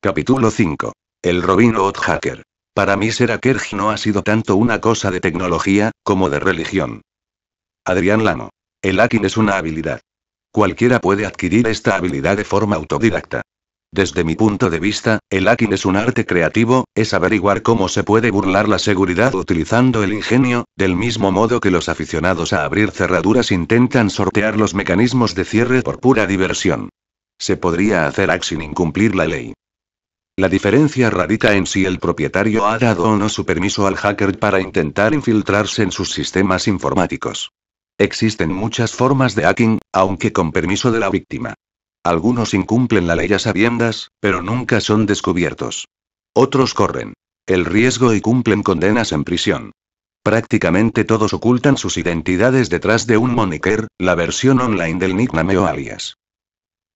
Capítulo 5. El Robin Hood Hacker. Para mí hacker no ha sido tanto una cosa de tecnología, como de religión. Adrián Lano. El hacking es una habilidad. Cualquiera puede adquirir esta habilidad de forma autodidacta. Desde mi punto de vista, el hacking es un arte creativo, es averiguar cómo se puede burlar la seguridad utilizando el ingenio, del mismo modo que los aficionados a abrir cerraduras intentan sortear los mecanismos de cierre por pura diversión. Se podría hacer hack sin incumplir la ley. La diferencia radica en si el propietario ha dado o no su permiso al hacker para intentar infiltrarse en sus sistemas informáticos. Existen muchas formas de hacking, aunque con permiso de la víctima. Algunos incumplen la ley a sabiendas, pero nunca son descubiertos. Otros corren el riesgo y cumplen condenas en prisión. Prácticamente todos ocultan sus identidades detrás de un moniker, la versión online del nickname o alias.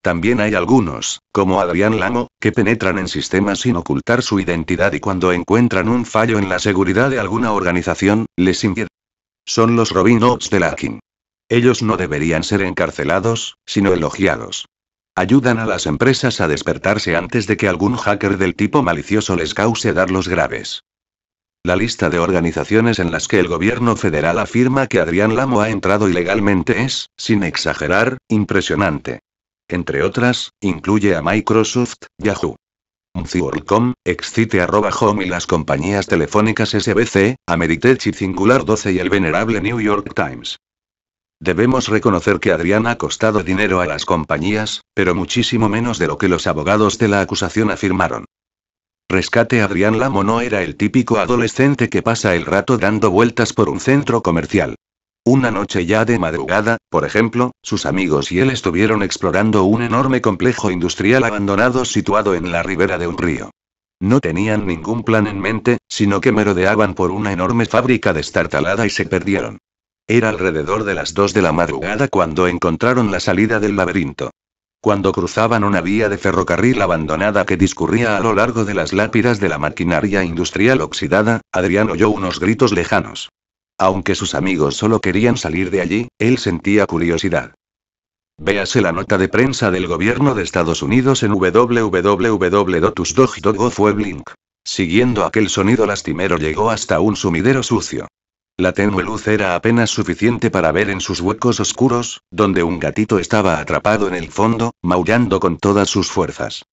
También hay algunos, como Adrián Lamo, que penetran en sistemas sin ocultar su identidad y cuando encuentran un fallo en la seguridad de alguna organización, les invierten. Son los Robin Hoods de Larkin. Ellos no deberían ser encarcelados, sino elogiados. Ayudan a las empresas a despertarse antes de que algún hacker del tipo malicioso les cause darlos graves. La lista de organizaciones en las que el gobierno federal afirma que Adrián Lamo ha entrado ilegalmente es, sin exagerar, impresionante. Entre otras, incluye a Microsoft, Yahoo. Mciorcom, home y las compañías telefónicas SBC, Ameritech y Singular 12 y el venerable New York Times. Debemos reconocer que Adrián ha costado dinero a las compañías, pero muchísimo menos de lo que los abogados de la acusación afirmaron. Rescate Adrián Lamo no era el típico adolescente que pasa el rato dando vueltas por un centro comercial. Una noche ya de madrugada, por ejemplo, sus amigos y él estuvieron explorando un enorme complejo industrial abandonado situado en la ribera de un río. No tenían ningún plan en mente, sino que merodeaban por una enorme fábrica destartalada y se perdieron. Era alrededor de las 2 de la madrugada cuando encontraron la salida del laberinto. Cuando cruzaban una vía de ferrocarril abandonada que discurría a lo largo de las lápidas de la maquinaria industrial oxidada, Adrián oyó unos gritos lejanos. Aunque sus amigos solo querían salir de allí, él sentía curiosidad. Véase la nota de prensa del gobierno de Estados Unidos en www.dotusdog.gov. Siguiendo aquel sonido lastimero llegó hasta un sumidero sucio. La tenue luz era apenas suficiente para ver en sus huecos oscuros, donde un gatito estaba atrapado en el fondo, maullando con todas sus fuerzas.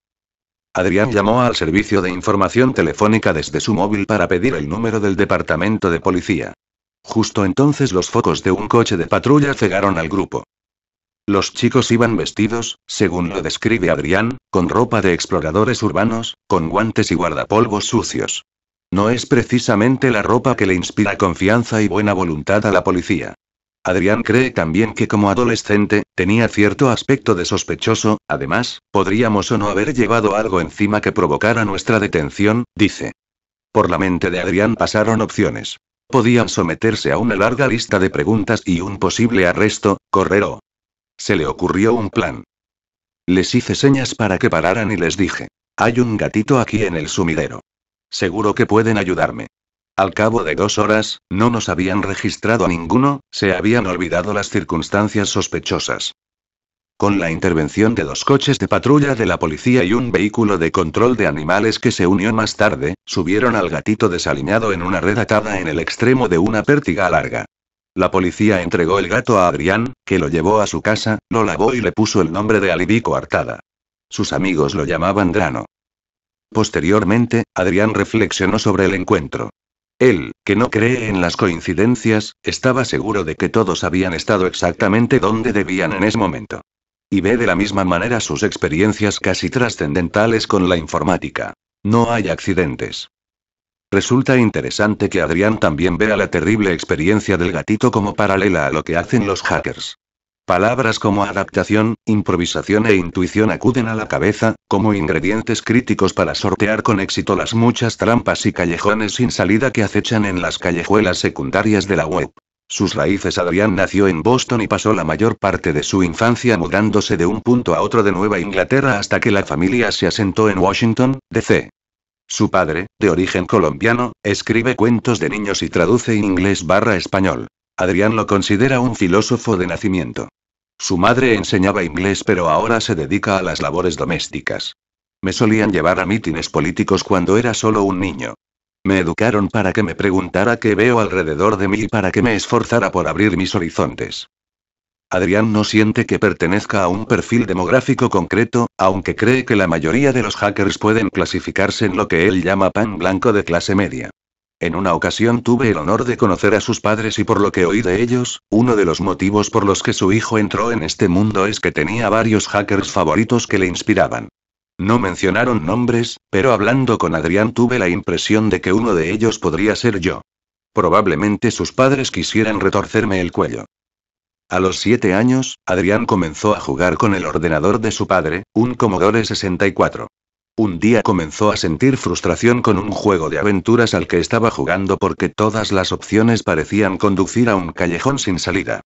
Adrián llamó al servicio de información telefónica desde su móvil para pedir el número del departamento de policía. Justo entonces los focos de un coche de patrulla cegaron al grupo. Los chicos iban vestidos, según lo describe Adrián, con ropa de exploradores urbanos, con guantes y guardapolvos sucios. No es precisamente la ropa que le inspira confianza y buena voluntad a la policía. Adrián cree también que como adolescente, tenía cierto aspecto de sospechoso, además, podríamos o no haber llevado algo encima que provocara nuestra detención, dice. Por la mente de Adrián pasaron opciones podían someterse a una larga lista de preguntas y un posible arresto, correró. Se le ocurrió un plan. Les hice señas para que pararan y les dije, hay un gatito aquí en el sumidero. Seguro que pueden ayudarme. Al cabo de dos horas, no nos habían registrado a ninguno, se habían olvidado las circunstancias sospechosas con la intervención de dos coches de patrulla de la policía y un vehículo de control de animales que se unió más tarde, subieron al gatito desaliñado en una red atada en el extremo de una pértiga larga. La policía entregó el gato a Adrián, que lo llevó a su casa, lo lavó y le puso el nombre de Alibico Artada. Sus amigos lo llamaban Drano. Posteriormente, Adrián reflexionó sobre el encuentro. Él, que no cree en las coincidencias, estaba seguro de que todos habían estado exactamente donde debían en ese momento y ve de la misma manera sus experiencias casi trascendentales con la informática. No hay accidentes. Resulta interesante que Adrián también vea la terrible experiencia del gatito como paralela a lo que hacen los hackers. Palabras como adaptación, improvisación e intuición acuden a la cabeza, como ingredientes críticos para sortear con éxito las muchas trampas y callejones sin salida que acechan en las callejuelas secundarias de la web sus raíces Adrián nació en Boston y pasó la mayor parte de su infancia mudándose de un punto a otro de Nueva Inglaterra hasta que la familia se asentó en Washington, D.C. Su padre, de origen colombiano, escribe cuentos de niños y traduce inglés barra español. Adrián lo considera un filósofo de nacimiento. Su madre enseñaba inglés pero ahora se dedica a las labores domésticas. Me solían llevar a mítines políticos cuando era solo un niño. Me educaron para que me preguntara qué veo alrededor de mí y para que me esforzara por abrir mis horizontes. Adrián no siente que pertenezca a un perfil demográfico concreto, aunque cree que la mayoría de los hackers pueden clasificarse en lo que él llama pan blanco de clase media. En una ocasión tuve el honor de conocer a sus padres y por lo que oí de ellos, uno de los motivos por los que su hijo entró en este mundo es que tenía varios hackers favoritos que le inspiraban. No mencionaron nombres, pero hablando con Adrián tuve la impresión de que uno de ellos podría ser yo. Probablemente sus padres quisieran retorcerme el cuello. A los siete años, Adrián comenzó a jugar con el ordenador de su padre, un Commodore 64. Un día comenzó a sentir frustración con un juego de aventuras al que estaba jugando porque todas las opciones parecían conducir a un callejón sin salida.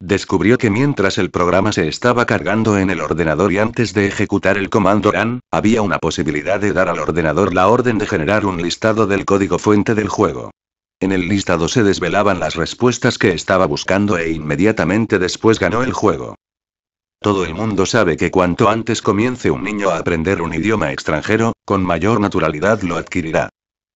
Descubrió que mientras el programa se estaba cargando en el ordenador y antes de ejecutar el comando RAN, había una posibilidad de dar al ordenador la orden de generar un listado del código fuente del juego. En el listado se desvelaban las respuestas que estaba buscando e inmediatamente después ganó el juego. Todo el mundo sabe que cuanto antes comience un niño a aprender un idioma extranjero, con mayor naturalidad lo adquirirá.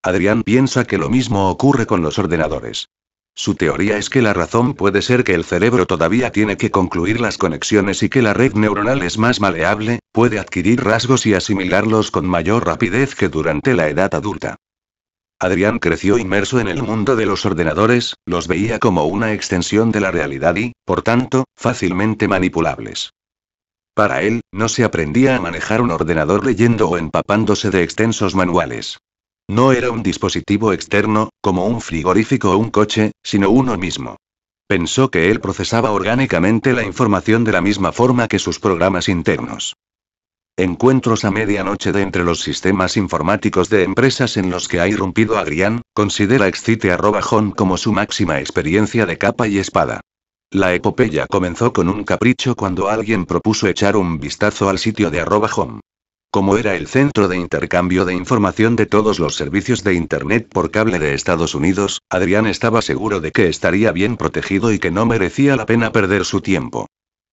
Adrián piensa que lo mismo ocurre con los ordenadores. Su teoría es que la razón puede ser que el cerebro todavía tiene que concluir las conexiones y que la red neuronal es más maleable, puede adquirir rasgos y asimilarlos con mayor rapidez que durante la edad adulta. Adrián creció inmerso en el mundo de los ordenadores, los veía como una extensión de la realidad y, por tanto, fácilmente manipulables. Para él, no se aprendía a manejar un ordenador leyendo o empapándose de extensos manuales. No era un dispositivo externo, como un frigorífico o un coche, sino uno mismo. Pensó que él procesaba orgánicamente la información de la misma forma que sus programas internos. Encuentros a medianoche de entre los sistemas informáticos de empresas en los que ha irrumpido Agrián, considera excite.home como su máxima experiencia de capa y espada. La epopeya comenzó con un capricho cuando alguien propuso echar un vistazo al sitio de arroba como era el centro de intercambio de información de todos los servicios de Internet por cable de Estados Unidos, Adrián estaba seguro de que estaría bien protegido y que no merecía la pena perder su tiempo.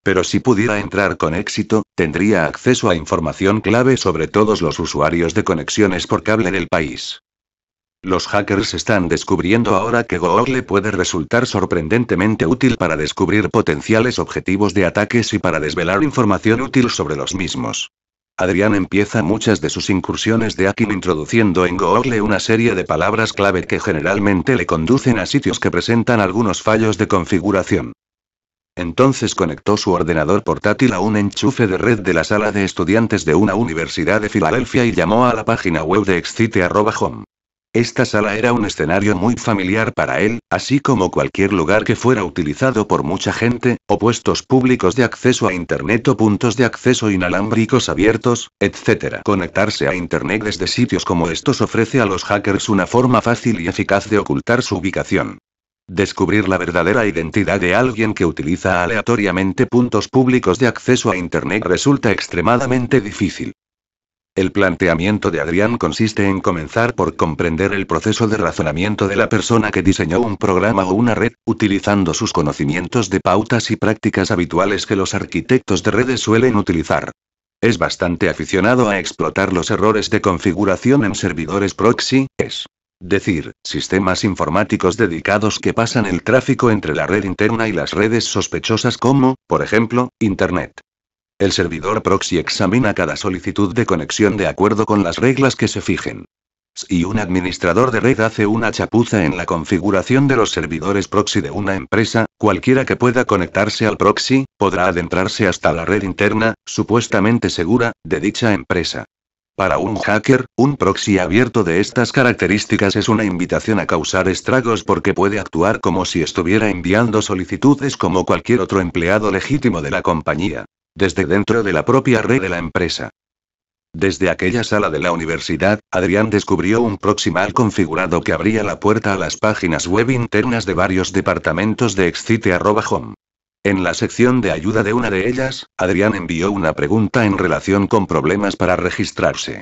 Pero si pudiera entrar con éxito, tendría acceso a información clave sobre todos los usuarios de conexiones por cable en el país. Los hackers están descubriendo ahora que Google puede resultar sorprendentemente útil para descubrir potenciales objetivos de ataques y para desvelar información útil sobre los mismos. Adrián empieza muchas de sus incursiones de aquí introduciendo en Google una serie de palabras clave que generalmente le conducen a sitios que presentan algunos fallos de configuración. Entonces conectó su ordenador portátil a un enchufe de red de la sala de estudiantes de una universidad de Filadelfia y llamó a la página web de excite.home. Esta sala era un escenario muy familiar para él, así como cualquier lugar que fuera utilizado por mucha gente, o puestos públicos de acceso a Internet o puntos de acceso inalámbricos abiertos, etc. Conectarse a Internet desde sitios como estos ofrece a los hackers una forma fácil y eficaz de ocultar su ubicación. Descubrir la verdadera identidad de alguien que utiliza aleatoriamente puntos públicos de acceso a Internet resulta extremadamente difícil. El planteamiento de Adrián consiste en comenzar por comprender el proceso de razonamiento de la persona que diseñó un programa o una red, utilizando sus conocimientos de pautas y prácticas habituales que los arquitectos de redes suelen utilizar. Es bastante aficionado a explotar los errores de configuración en servidores proxy, es decir, sistemas informáticos dedicados que pasan el tráfico entre la red interna y las redes sospechosas como, por ejemplo, Internet. El servidor proxy examina cada solicitud de conexión de acuerdo con las reglas que se fijen. Si un administrador de red hace una chapuza en la configuración de los servidores proxy de una empresa, cualquiera que pueda conectarse al proxy, podrá adentrarse hasta la red interna, supuestamente segura, de dicha empresa. Para un hacker, un proxy abierto de estas características es una invitación a causar estragos porque puede actuar como si estuviera enviando solicitudes como cualquier otro empleado legítimo de la compañía. Desde dentro de la propia red de la empresa. Desde aquella sala de la universidad, Adrián descubrió un proximal configurado que abría la puerta a las páginas web internas de varios departamentos de Excite.home. En la sección de ayuda de una de ellas, Adrián envió una pregunta en relación con problemas para registrarse.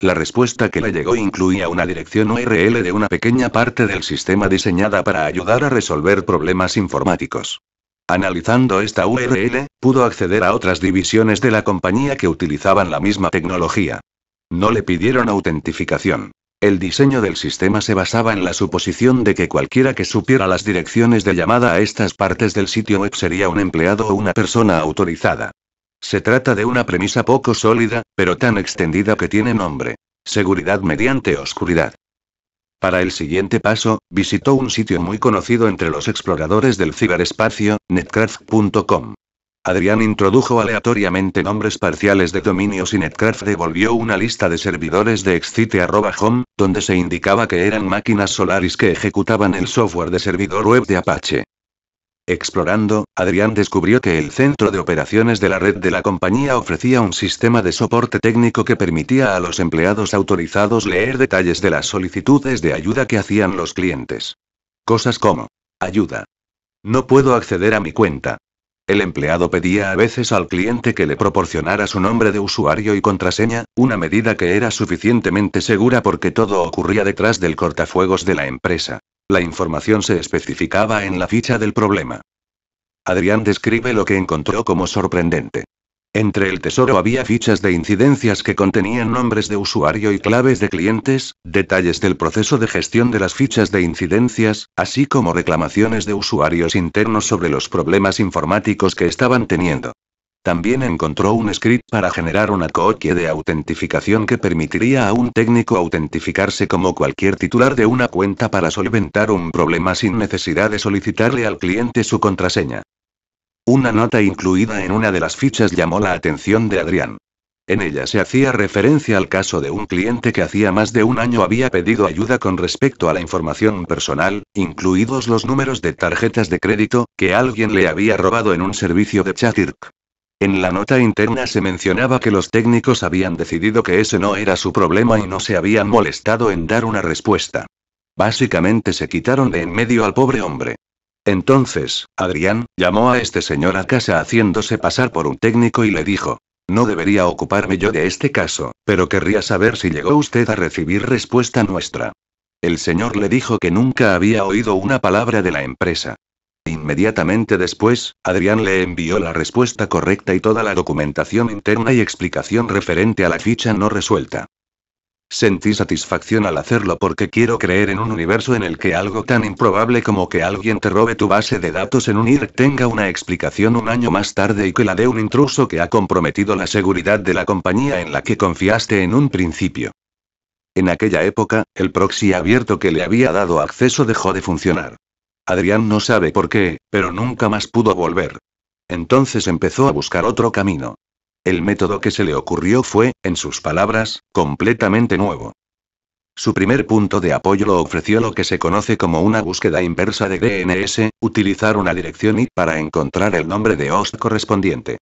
La respuesta que le llegó incluía una dirección URL de una pequeña parte del sistema diseñada para ayudar a resolver problemas informáticos. Analizando esta URL, pudo acceder a otras divisiones de la compañía que utilizaban la misma tecnología. No le pidieron autentificación. El diseño del sistema se basaba en la suposición de que cualquiera que supiera las direcciones de llamada a estas partes del sitio web sería un empleado o una persona autorizada. Se trata de una premisa poco sólida, pero tan extendida que tiene nombre. Seguridad mediante oscuridad. Para el siguiente paso, visitó un sitio muy conocido entre los exploradores del ciberespacio, netcraft.com. Adrián introdujo aleatoriamente nombres parciales de dominios y Netcraft devolvió una lista de servidores de Excite.home, donde se indicaba que eran máquinas Solaris que ejecutaban el software de servidor web de Apache. Explorando, Adrián descubrió que el centro de operaciones de la red de la compañía ofrecía un sistema de soporte técnico que permitía a los empleados autorizados leer detalles de las solicitudes de ayuda que hacían los clientes. Cosas como, ayuda. No puedo acceder a mi cuenta. El empleado pedía a veces al cliente que le proporcionara su nombre de usuario y contraseña, una medida que era suficientemente segura porque todo ocurría detrás del cortafuegos de la empresa. La información se especificaba en la ficha del problema. Adrián describe lo que encontró como sorprendente. Entre el tesoro había fichas de incidencias que contenían nombres de usuario y claves de clientes, detalles del proceso de gestión de las fichas de incidencias, así como reclamaciones de usuarios internos sobre los problemas informáticos que estaban teniendo. También encontró un script para generar una cookie de autentificación que permitiría a un técnico autentificarse como cualquier titular de una cuenta para solventar un problema sin necesidad de solicitarle al cliente su contraseña. Una nota incluida en una de las fichas llamó la atención de Adrián. En ella se hacía referencia al caso de un cliente que hacía más de un año había pedido ayuda con respecto a la información personal, incluidos los números de tarjetas de crédito, que alguien le había robado en un servicio de chatirk. En la nota interna se mencionaba que los técnicos habían decidido que ese no era su problema y no se habían molestado en dar una respuesta. Básicamente se quitaron de en medio al pobre hombre. Entonces, Adrián, llamó a este señor a casa haciéndose pasar por un técnico y le dijo, no debería ocuparme yo de este caso, pero querría saber si llegó usted a recibir respuesta nuestra. El señor le dijo que nunca había oído una palabra de la empresa. Inmediatamente después, Adrián le envió la respuesta correcta y toda la documentación interna y explicación referente a la ficha no resuelta. Sentí satisfacción al hacerlo porque quiero creer en un universo en el que algo tan improbable como que alguien te robe tu base de datos en un IR tenga una explicación un año más tarde y que la dé un intruso que ha comprometido la seguridad de la compañía en la que confiaste en un principio. En aquella época, el proxy abierto que le había dado acceso dejó de funcionar. Adrián no sabe por qué, pero nunca más pudo volver. Entonces empezó a buscar otro camino. El método que se le ocurrió fue, en sus palabras, completamente nuevo. Su primer punto de apoyo lo ofreció lo que se conoce como una búsqueda inversa de DNS, utilizar una dirección IP para encontrar el nombre de host correspondiente.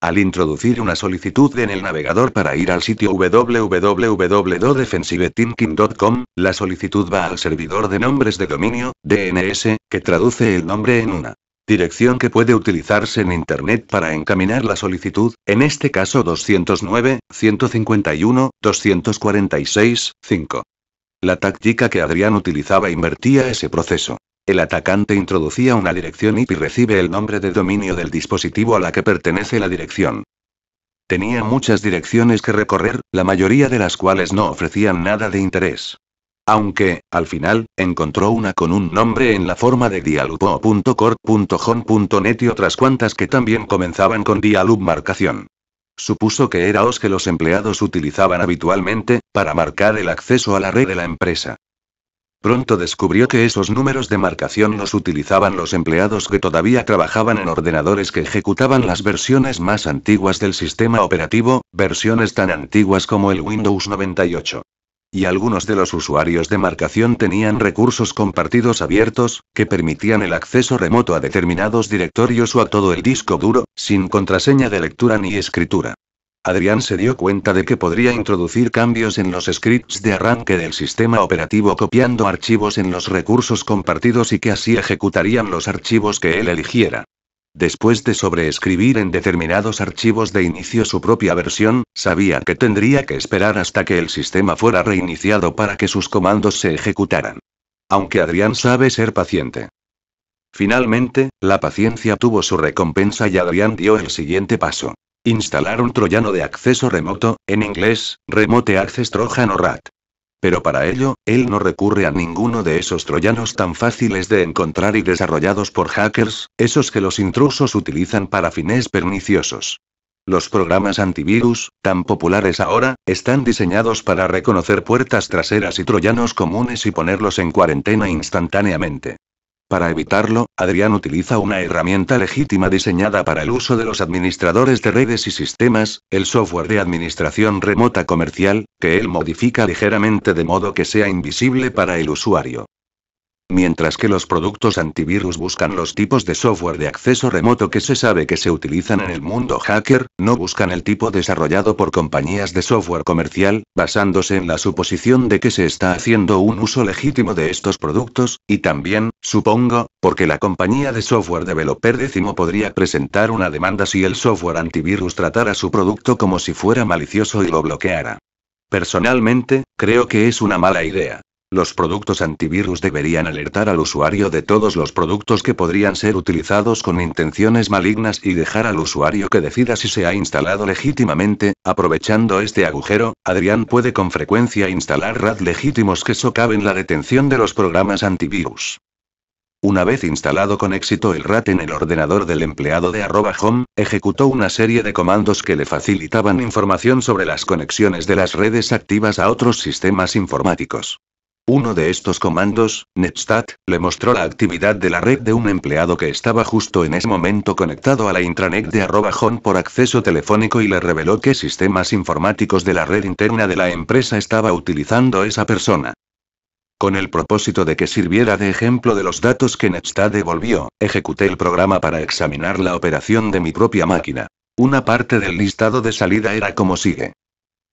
Al introducir una solicitud en el navegador para ir al sitio www.defensivetinking.com, la solicitud va al servidor de nombres de dominio, DNS, que traduce el nombre en una dirección que puede utilizarse en Internet para encaminar la solicitud, en este caso 209, 151, 246, 5. La táctica que Adrián utilizaba invertía ese proceso. El atacante introducía una dirección IP y recibe el nombre de dominio del dispositivo a la que pertenece la dirección. Tenía muchas direcciones que recorrer, la mayoría de las cuales no ofrecían nada de interés. Aunque, al final, encontró una con un nombre en la forma de dialup.o.corp.hon.net y otras cuantas que también comenzaban con dialup marcación. Supuso que era OS que los empleados utilizaban habitualmente, para marcar el acceso a la red de la empresa. Pronto descubrió que esos números de marcación los utilizaban los empleados que todavía trabajaban en ordenadores que ejecutaban las versiones más antiguas del sistema operativo, versiones tan antiguas como el Windows 98. Y algunos de los usuarios de marcación tenían recursos compartidos abiertos, que permitían el acceso remoto a determinados directorios o a todo el disco duro, sin contraseña de lectura ni escritura. Adrián se dio cuenta de que podría introducir cambios en los scripts de arranque del sistema operativo copiando archivos en los recursos compartidos y que así ejecutarían los archivos que él eligiera. Después de sobreescribir en determinados archivos de inicio su propia versión, sabía que tendría que esperar hasta que el sistema fuera reiniciado para que sus comandos se ejecutaran. Aunque Adrián sabe ser paciente. Finalmente, la paciencia tuvo su recompensa y Adrián dio el siguiente paso. Instalar un troyano de acceso remoto, en inglés, Remote Access Trojan o RAT. Pero para ello, él no recurre a ninguno de esos troyanos tan fáciles de encontrar y desarrollados por hackers, esos que los intrusos utilizan para fines perniciosos. Los programas antivirus, tan populares ahora, están diseñados para reconocer puertas traseras y troyanos comunes y ponerlos en cuarentena instantáneamente. Para evitarlo, Adrián utiliza una herramienta legítima diseñada para el uso de los administradores de redes y sistemas, el software de administración remota comercial, que él modifica ligeramente de modo que sea invisible para el usuario. Mientras que los productos antivirus buscan los tipos de software de acceso remoto que se sabe que se utilizan en el mundo hacker, no buscan el tipo desarrollado por compañías de software comercial, basándose en la suposición de que se está haciendo un uso legítimo de estos productos, y también, supongo, porque la compañía de software developer décimo podría presentar una demanda si el software antivirus tratara su producto como si fuera malicioso y lo bloqueara. Personalmente, creo que es una mala idea. Los productos antivirus deberían alertar al usuario de todos los productos que podrían ser utilizados con intenciones malignas y dejar al usuario que decida si se ha instalado legítimamente. Aprovechando este agujero, Adrián puede con frecuencia instalar RAT legítimos que socaven la detención de los programas antivirus. Una vez instalado con éxito el RAT en el ordenador del empleado de arroba home, ejecutó una serie de comandos que le facilitaban información sobre las conexiones de las redes activas a otros sistemas informáticos. Uno de estos comandos, Netstat, le mostró la actividad de la red de un empleado que estaba justo en ese momento conectado a la intranet de Arrobajón por acceso telefónico y le reveló qué sistemas informáticos de la red interna de la empresa estaba utilizando esa persona. Con el propósito de que sirviera de ejemplo de los datos que Netstat devolvió, ejecuté el programa para examinar la operación de mi propia máquina. Una parte del listado de salida era como sigue.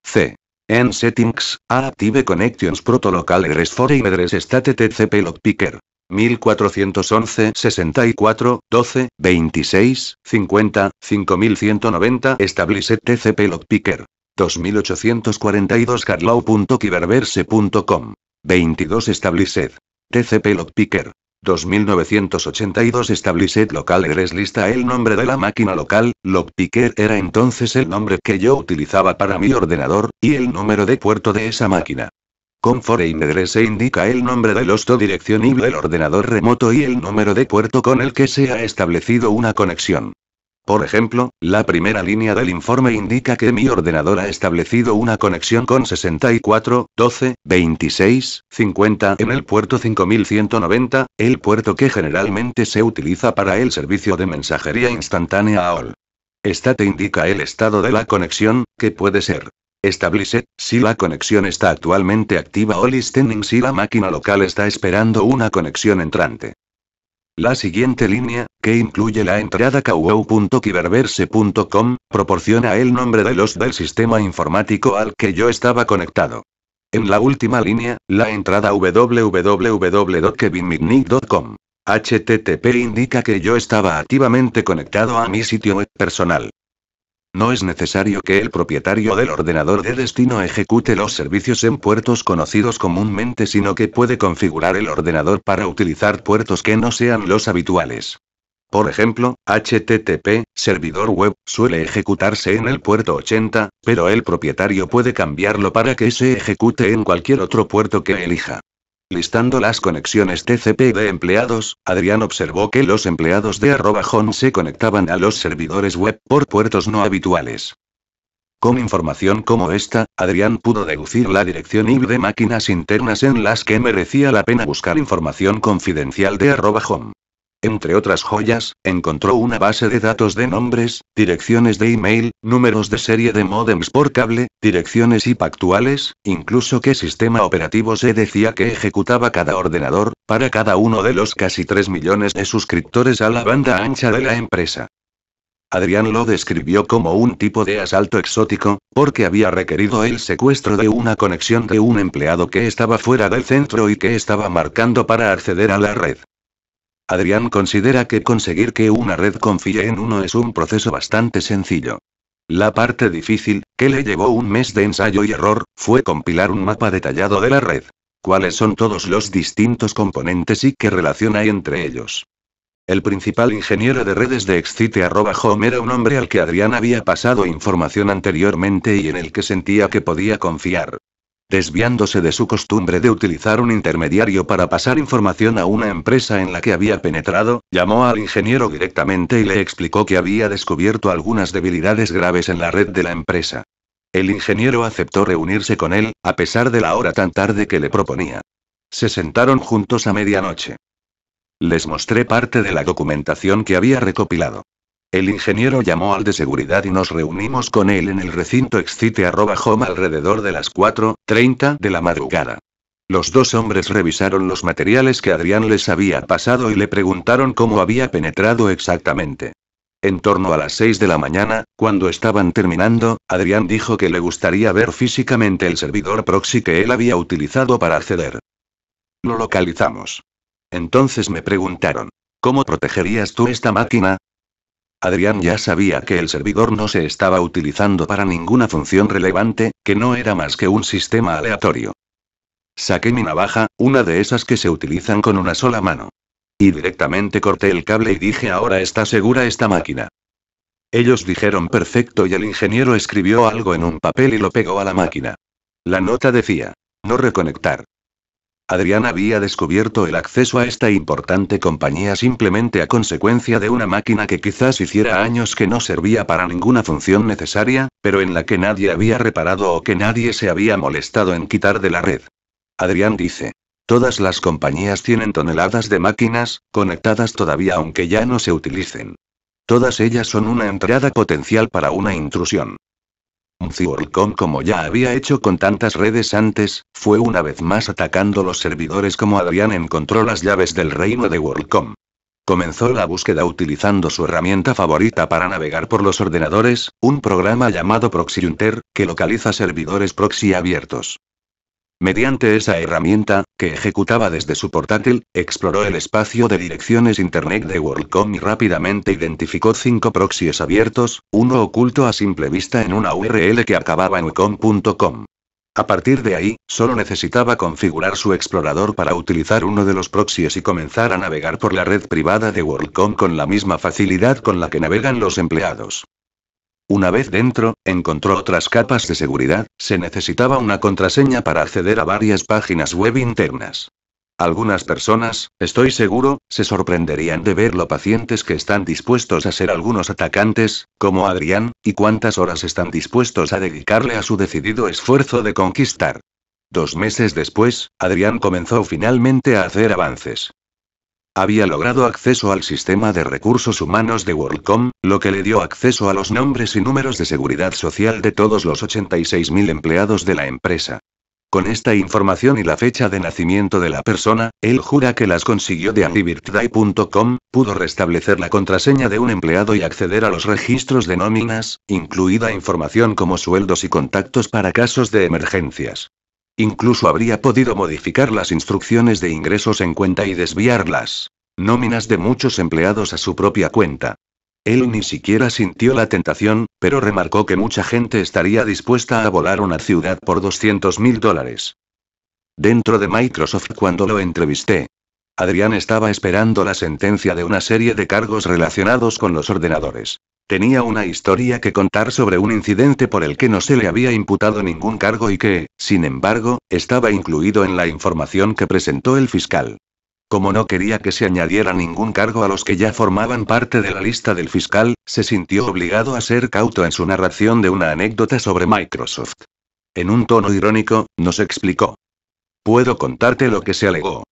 C. En settings, a active connections protocol egress for egress state TCP log picker. 1411 64 12 26 50 5190 Established TCP log picker. 2842 carlaw.kiberverse.com 22 Established. TCP log picker. 2982 Established Local Eres lista el nombre de la máquina local, Lockpicker era entonces el nombre que yo utilizaba para mi ordenador, y el número de puerto de esa máquina. Con Foreign se indica el nombre del hosto direccionible del ordenador remoto y el número de puerto con el que se ha establecido una conexión. Por ejemplo, la primera línea del informe indica que mi ordenador ha establecido una conexión con 64, 12, 26, 50 en el puerto 5190, el puerto que generalmente se utiliza para el servicio de mensajería instantánea AOL. Esta te indica el estado de la conexión, que puede ser Establece, si la conexión está actualmente activa o listening si la máquina local está esperando una conexión entrante. La siguiente línea, que incluye la entrada kwow.kiberverse.com, proporciona el nombre de los del sistema informático al que yo estaba conectado. En la última línea, la entrada www.kevinmignic.com. HTTP indica que yo estaba activamente conectado a mi sitio web personal. No es necesario que el propietario del ordenador de destino ejecute los servicios en puertos conocidos comúnmente, sino que puede configurar el ordenador para utilizar puertos que no sean los habituales. Por ejemplo, HTTP, servidor web, suele ejecutarse en el puerto 80, pero el propietario puede cambiarlo para que se ejecute en cualquier otro puerto que elija. Listando las conexiones TCP de empleados, Adrián observó que los empleados de arroba home se conectaban a los servidores web por puertos no habituales. Con información como esta, Adrián pudo deducir la dirección IP de máquinas internas en las que merecía la pena buscar información confidencial de arroba home. Entre otras joyas, encontró una base de datos de nombres, direcciones de email, números de serie de modems por cable, direcciones IP actuales, incluso qué sistema operativo se decía que ejecutaba cada ordenador, para cada uno de los casi 3 millones de suscriptores a la banda ancha de la empresa. Adrián lo describió como un tipo de asalto exótico, porque había requerido el secuestro de una conexión de un empleado que estaba fuera del centro y que estaba marcando para acceder a la red. Adrián considera que conseguir que una red confíe en uno es un proceso bastante sencillo. La parte difícil, que le llevó un mes de ensayo y error, fue compilar un mapa detallado de la red. Cuáles son todos los distintos componentes y qué relación hay entre ellos. El principal ingeniero de redes de home era un hombre al que Adrián había pasado información anteriormente y en el que sentía que podía confiar desviándose de su costumbre de utilizar un intermediario para pasar información a una empresa en la que había penetrado, llamó al ingeniero directamente y le explicó que había descubierto algunas debilidades graves en la red de la empresa. El ingeniero aceptó reunirse con él, a pesar de la hora tan tarde que le proponía. Se sentaron juntos a medianoche. Les mostré parte de la documentación que había recopilado. El ingeniero llamó al de seguridad y nos reunimos con él en el recinto home alrededor de las 4.30 de la madrugada. Los dos hombres revisaron los materiales que Adrián les había pasado y le preguntaron cómo había penetrado exactamente. En torno a las 6 de la mañana, cuando estaban terminando, Adrián dijo que le gustaría ver físicamente el servidor proxy que él había utilizado para acceder. Lo localizamos. Entonces me preguntaron, ¿cómo protegerías tú esta máquina? Adrián ya sabía que el servidor no se estaba utilizando para ninguna función relevante, que no era más que un sistema aleatorio. Saqué mi navaja, una de esas que se utilizan con una sola mano. Y directamente corté el cable y dije ahora está segura esta máquina. Ellos dijeron perfecto y el ingeniero escribió algo en un papel y lo pegó a la máquina. La nota decía, no reconectar. Adrián había descubierto el acceso a esta importante compañía simplemente a consecuencia de una máquina que quizás hiciera años que no servía para ninguna función necesaria, pero en la que nadie había reparado o que nadie se había molestado en quitar de la red. Adrián dice. Todas las compañías tienen toneladas de máquinas, conectadas todavía aunque ya no se utilicen. Todas ellas son una entrada potencial para una intrusión. Worldcom como ya había hecho con tantas redes antes, fue una vez más atacando los servidores como Adrián encontró las llaves del reino de WorldCom. Comenzó la búsqueda utilizando su herramienta favorita para navegar por los ordenadores, un programa llamado ProxyUnter, que localiza servidores proxy abiertos. Mediante esa herramienta, que ejecutaba desde su portátil, exploró el espacio de direcciones Internet de WorldCom y rápidamente identificó cinco proxies abiertos, uno oculto a simple vista en una URL que acababa en wcom.com. A partir de ahí, solo necesitaba configurar su explorador para utilizar uno de los proxies y comenzar a navegar por la red privada de WorldCom con la misma facilidad con la que navegan los empleados. Una vez dentro, encontró otras capas de seguridad, se necesitaba una contraseña para acceder a varias páginas web internas. Algunas personas, estoy seguro, se sorprenderían de ver lo pacientes que están dispuestos a ser algunos atacantes, como Adrián, y cuántas horas están dispuestos a dedicarle a su decidido esfuerzo de conquistar. Dos meses después, Adrián comenzó finalmente a hacer avances. Había logrado acceso al sistema de recursos humanos de WorldCom, lo que le dio acceso a los nombres y números de seguridad social de todos los 86.000 empleados de la empresa. Con esta información y la fecha de nacimiento de la persona, él jura que las consiguió de anlibirthday.com, pudo restablecer la contraseña de un empleado y acceder a los registros de nóminas, incluida información como sueldos y contactos para casos de emergencias. Incluso habría podido modificar las instrucciones de ingresos en cuenta y desviarlas. Nóminas de muchos empleados a su propia cuenta. Él ni siquiera sintió la tentación, pero remarcó que mucha gente estaría dispuesta a volar una ciudad por 200 mil dólares. Dentro de Microsoft cuando lo entrevisté, Adrián estaba esperando la sentencia de una serie de cargos relacionados con los ordenadores. Tenía una historia que contar sobre un incidente por el que no se le había imputado ningún cargo y que, sin embargo, estaba incluido en la información que presentó el fiscal. Como no quería que se añadiera ningún cargo a los que ya formaban parte de la lista del fiscal, se sintió obligado a ser cauto en su narración de una anécdota sobre Microsoft. En un tono irónico, nos explicó. Puedo contarte lo que se alegó,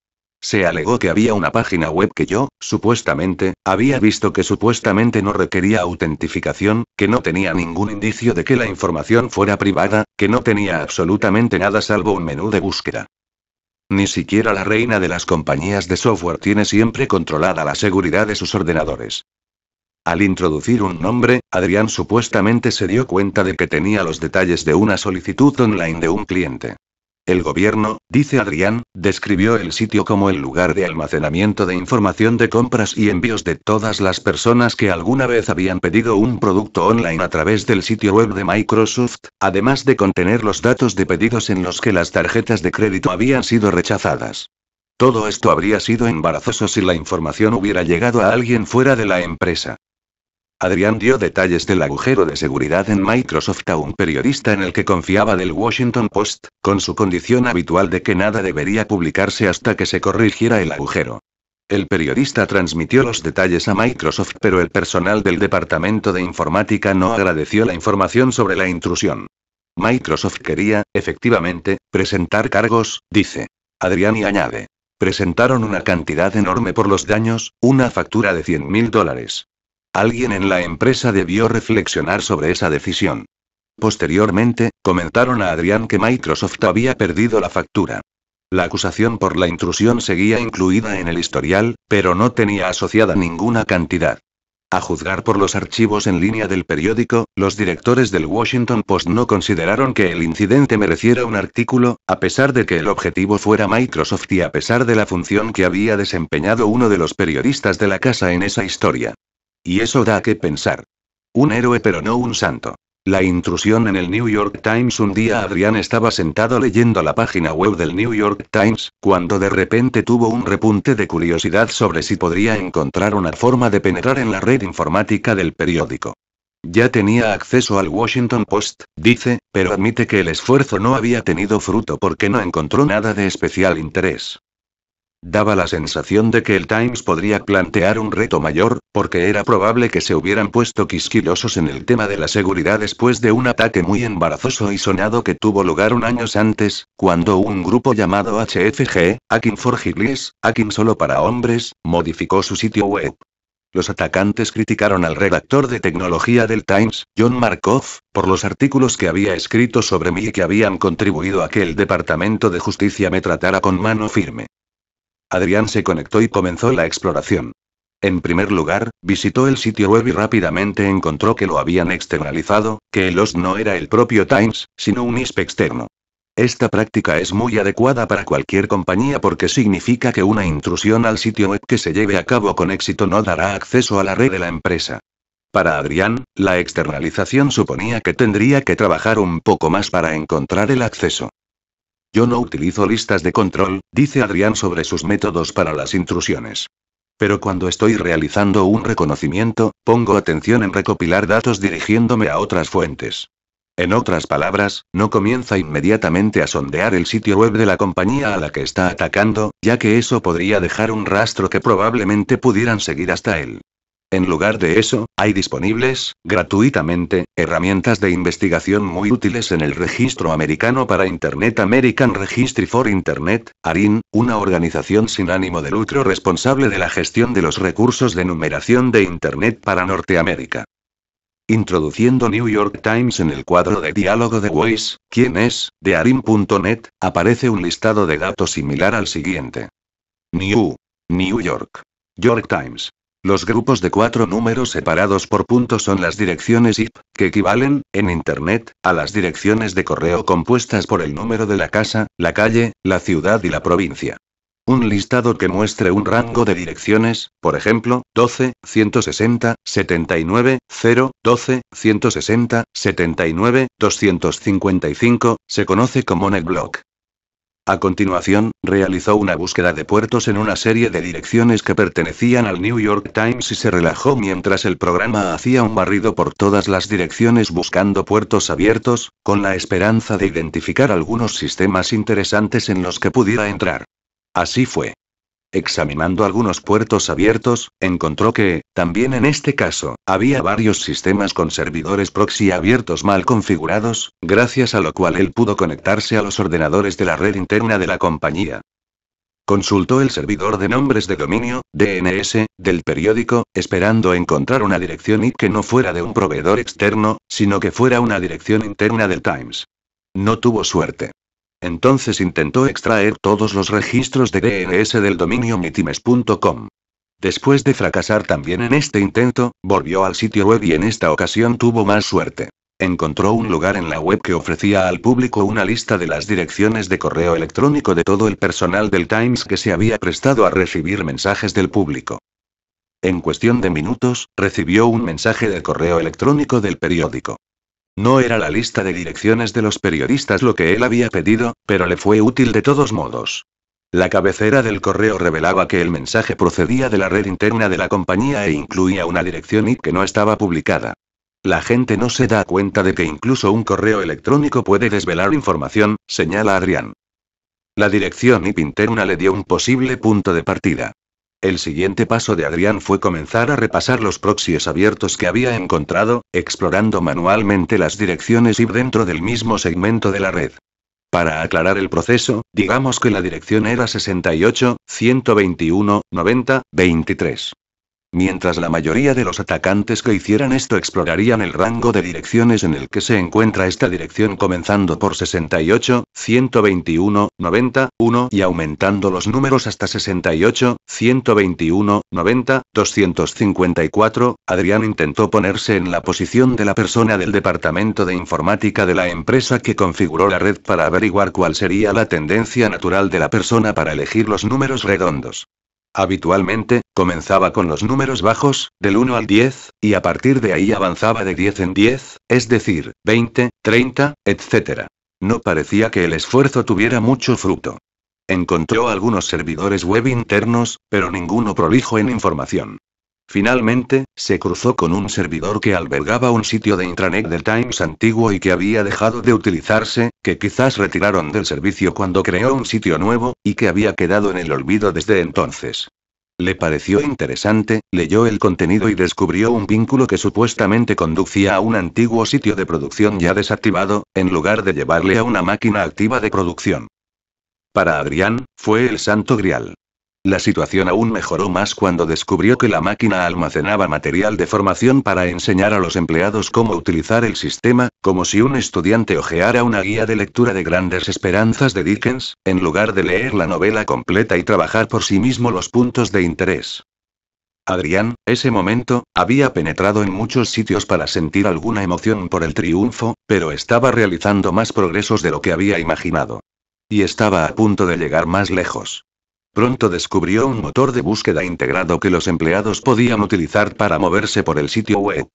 se alegó que había una página web que yo, supuestamente, había visto que supuestamente no requería autentificación, que no tenía ningún indicio de que la información fuera privada, que no tenía absolutamente nada salvo un menú de búsqueda. Ni siquiera la reina de las compañías de software tiene siempre controlada la seguridad de sus ordenadores. Al introducir un nombre, Adrián supuestamente se dio cuenta de que tenía los detalles de una solicitud online de un cliente. El gobierno, dice Adrián, describió el sitio como el lugar de almacenamiento de información de compras y envíos de todas las personas que alguna vez habían pedido un producto online a través del sitio web de Microsoft, además de contener los datos de pedidos en los que las tarjetas de crédito habían sido rechazadas. Todo esto habría sido embarazoso si la información hubiera llegado a alguien fuera de la empresa. Adrián dio detalles del agujero de seguridad en Microsoft a un periodista en el que confiaba del Washington Post, con su condición habitual de que nada debería publicarse hasta que se corrigiera el agujero. El periodista transmitió los detalles a Microsoft, pero el personal del Departamento de Informática no agradeció la información sobre la intrusión. Microsoft quería, efectivamente, presentar cargos, dice. Adrián y añade. Presentaron una cantidad enorme por los daños, una factura de 100 mil dólares. Alguien en la empresa debió reflexionar sobre esa decisión. Posteriormente, comentaron a Adrián que Microsoft había perdido la factura. La acusación por la intrusión seguía incluida en el historial, pero no tenía asociada ninguna cantidad. A juzgar por los archivos en línea del periódico, los directores del Washington Post no consideraron que el incidente mereciera un artículo, a pesar de que el objetivo fuera Microsoft y a pesar de la función que había desempeñado uno de los periodistas de la casa en esa historia. Y eso da que pensar. Un héroe pero no un santo. La intrusión en el New York Times Un día Adrián estaba sentado leyendo la página web del New York Times, cuando de repente tuvo un repunte de curiosidad sobre si podría encontrar una forma de penetrar en la red informática del periódico. Ya tenía acceso al Washington Post, dice, pero admite que el esfuerzo no había tenido fruto porque no encontró nada de especial interés. Daba la sensación de que el Times podría plantear un reto mayor, porque era probable que se hubieran puesto quisquilosos en el tema de la seguridad después de un ataque muy embarazoso y sonado que tuvo lugar un año antes, cuando un grupo llamado HFG, Akin for Gillies, Akin solo para hombres, modificó su sitio web. Los atacantes criticaron al redactor de tecnología del Times, John Markov, por los artículos que había escrito sobre mí y que habían contribuido a que el Departamento de Justicia me tratara con mano firme. Adrián se conectó y comenzó la exploración. En primer lugar, visitó el sitio web y rápidamente encontró que lo habían externalizado, que el host no era el propio Times, sino un ISP externo. Esta práctica es muy adecuada para cualquier compañía porque significa que una intrusión al sitio web que se lleve a cabo con éxito no dará acceso a la red de la empresa. Para Adrián, la externalización suponía que tendría que trabajar un poco más para encontrar el acceso. Yo no utilizo listas de control, dice Adrián sobre sus métodos para las intrusiones. Pero cuando estoy realizando un reconocimiento, pongo atención en recopilar datos dirigiéndome a otras fuentes. En otras palabras, no comienza inmediatamente a sondear el sitio web de la compañía a la que está atacando, ya que eso podría dejar un rastro que probablemente pudieran seguir hasta él. En lugar de eso, hay disponibles, gratuitamente, herramientas de investigación muy útiles en el registro americano para Internet American Registry for Internet, ARIN, una organización sin ánimo de lucro responsable de la gestión de los recursos de numeración de Internet para Norteamérica. Introduciendo New York Times en el cuadro de diálogo de Waze, quien es?, de arin.net, aparece un listado de datos similar al siguiente. New. New York. York Times. Los grupos de cuatro números separados por puntos son las direcciones IP, que equivalen, en Internet, a las direcciones de correo compuestas por el número de la casa, la calle, la ciudad y la provincia. Un listado que muestre un rango de direcciones, por ejemplo, 12, 160, 79, 0, 12, 160, 79, 255, se conoce como netblock. A continuación, realizó una búsqueda de puertos en una serie de direcciones que pertenecían al New York Times y se relajó mientras el programa hacía un barrido por todas las direcciones buscando puertos abiertos, con la esperanza de identificar algunos sistemas interesantes en los que pudiera entrar. Así fue. Examinando algunos puertos abiertos, encontró que, también en este caso, había varios sistemas con servidores proxy abiertos mal configurados, gracias a lo cual él pudo conectarse a los ordenadores de la red interna de la compañía. Consultó el servidor de nombres de dominio, DNS, del periódico, esperando encontrar una dirección IP que no fuera de un proveedor externo, sino que fuera una dirección interna del Times. No tuvo suerte. Entonces intentó extraer todos los registros de DNS del dominio mitimes.com. Después de fracasar también en este intento, volvió al sitio web y en esta ocasión tuvo más suerte. Encontró un lugar en la web que ofrecía al público una lista de las direcciones de correo electrónico de todo el personal del Times que se había prestado a recibir mensajes del público. En cuestión de minutos, recibió un mensaje de correo electrónico del periódico. No era la lista de direcciones de los periodistas lo que él había pedido, pero le fue útil de todos modos. La cabecera del correo revelaba que el mensaje procedía de la red interna de la compañía e incluía una dirección IP que no estaba publicada. La gente no se da cuenta de que incluso un correo electrónico puede desvelar información, señala Adrián. La dirección IP interna le dio un posible punto de partida. El siguiente paso de Adrián fue comenzar a repasar los proxies abiertos que había encontrado, explorando manualmente las direcciones y dentro del mismo segmento de la red. Para aclarar el proceso, digamos que la dirección era 68, 121, 90, 23. Mientras la mayoría de los atacantes que hicieran esto explorarían el rango de direcciones en el que se encuentra esta dirección comenzando por 68, 121, 90, 1 y aumentando los números hasta 68, 121, 90, 254, Adrián intentó ponerse en la posición de la persona del departamento de informática de la empresa que configuró la red para averiguar cuál sería la tendencia natural de la persona para elegir los números redondos. Habitualmente, comenzaba con los números bajos, del 1 al 10, y a partir de ahí avanzaba de 10 en 10, es decir, 20, 30, etc. No parecía que el esfuerzo tuviera mucho fruto. Encontró algunos servidores web internos, pero ninguno prolijo en información. Finalmente, se cruzó con un servidor que albergaba un sitio de intranet del Times antiguo y que había dejado de utilizarse, que quizás retiraron del servicio cuando creó un sitio nuevo, y que había quedado en el olvido desde entonces. Le pareció interesante, leyó el contenido y descubrió un vínculo que supuestamente conducía a un antiguo sitio de producción ya desactivado, en lugar de llevarle a una máquina activa de producción. Para Adrián, fue el santo grial. La situación aún mejoró más cuando descubrió que la máquina almacenaba material de formación para enseñar a los empleados cómo utilizar el sistema, como si un estudiante ojeara una guía de lectura de grandes esperanzas de Dickens, en lugar de leer la novela completa y trabajar por sí mismo los puntos de interés. Adrián, ese momento, había penetrado en muchos sitios para sentir alguna emoción por el triunfo, pero estaba realizando más progresos de lo que había imaginado. Y estaba a punto de llegar más lejos. Pronto descubrió un motor de búsqueda integrado que los empleados podían utilizar para moverse por el sitio web.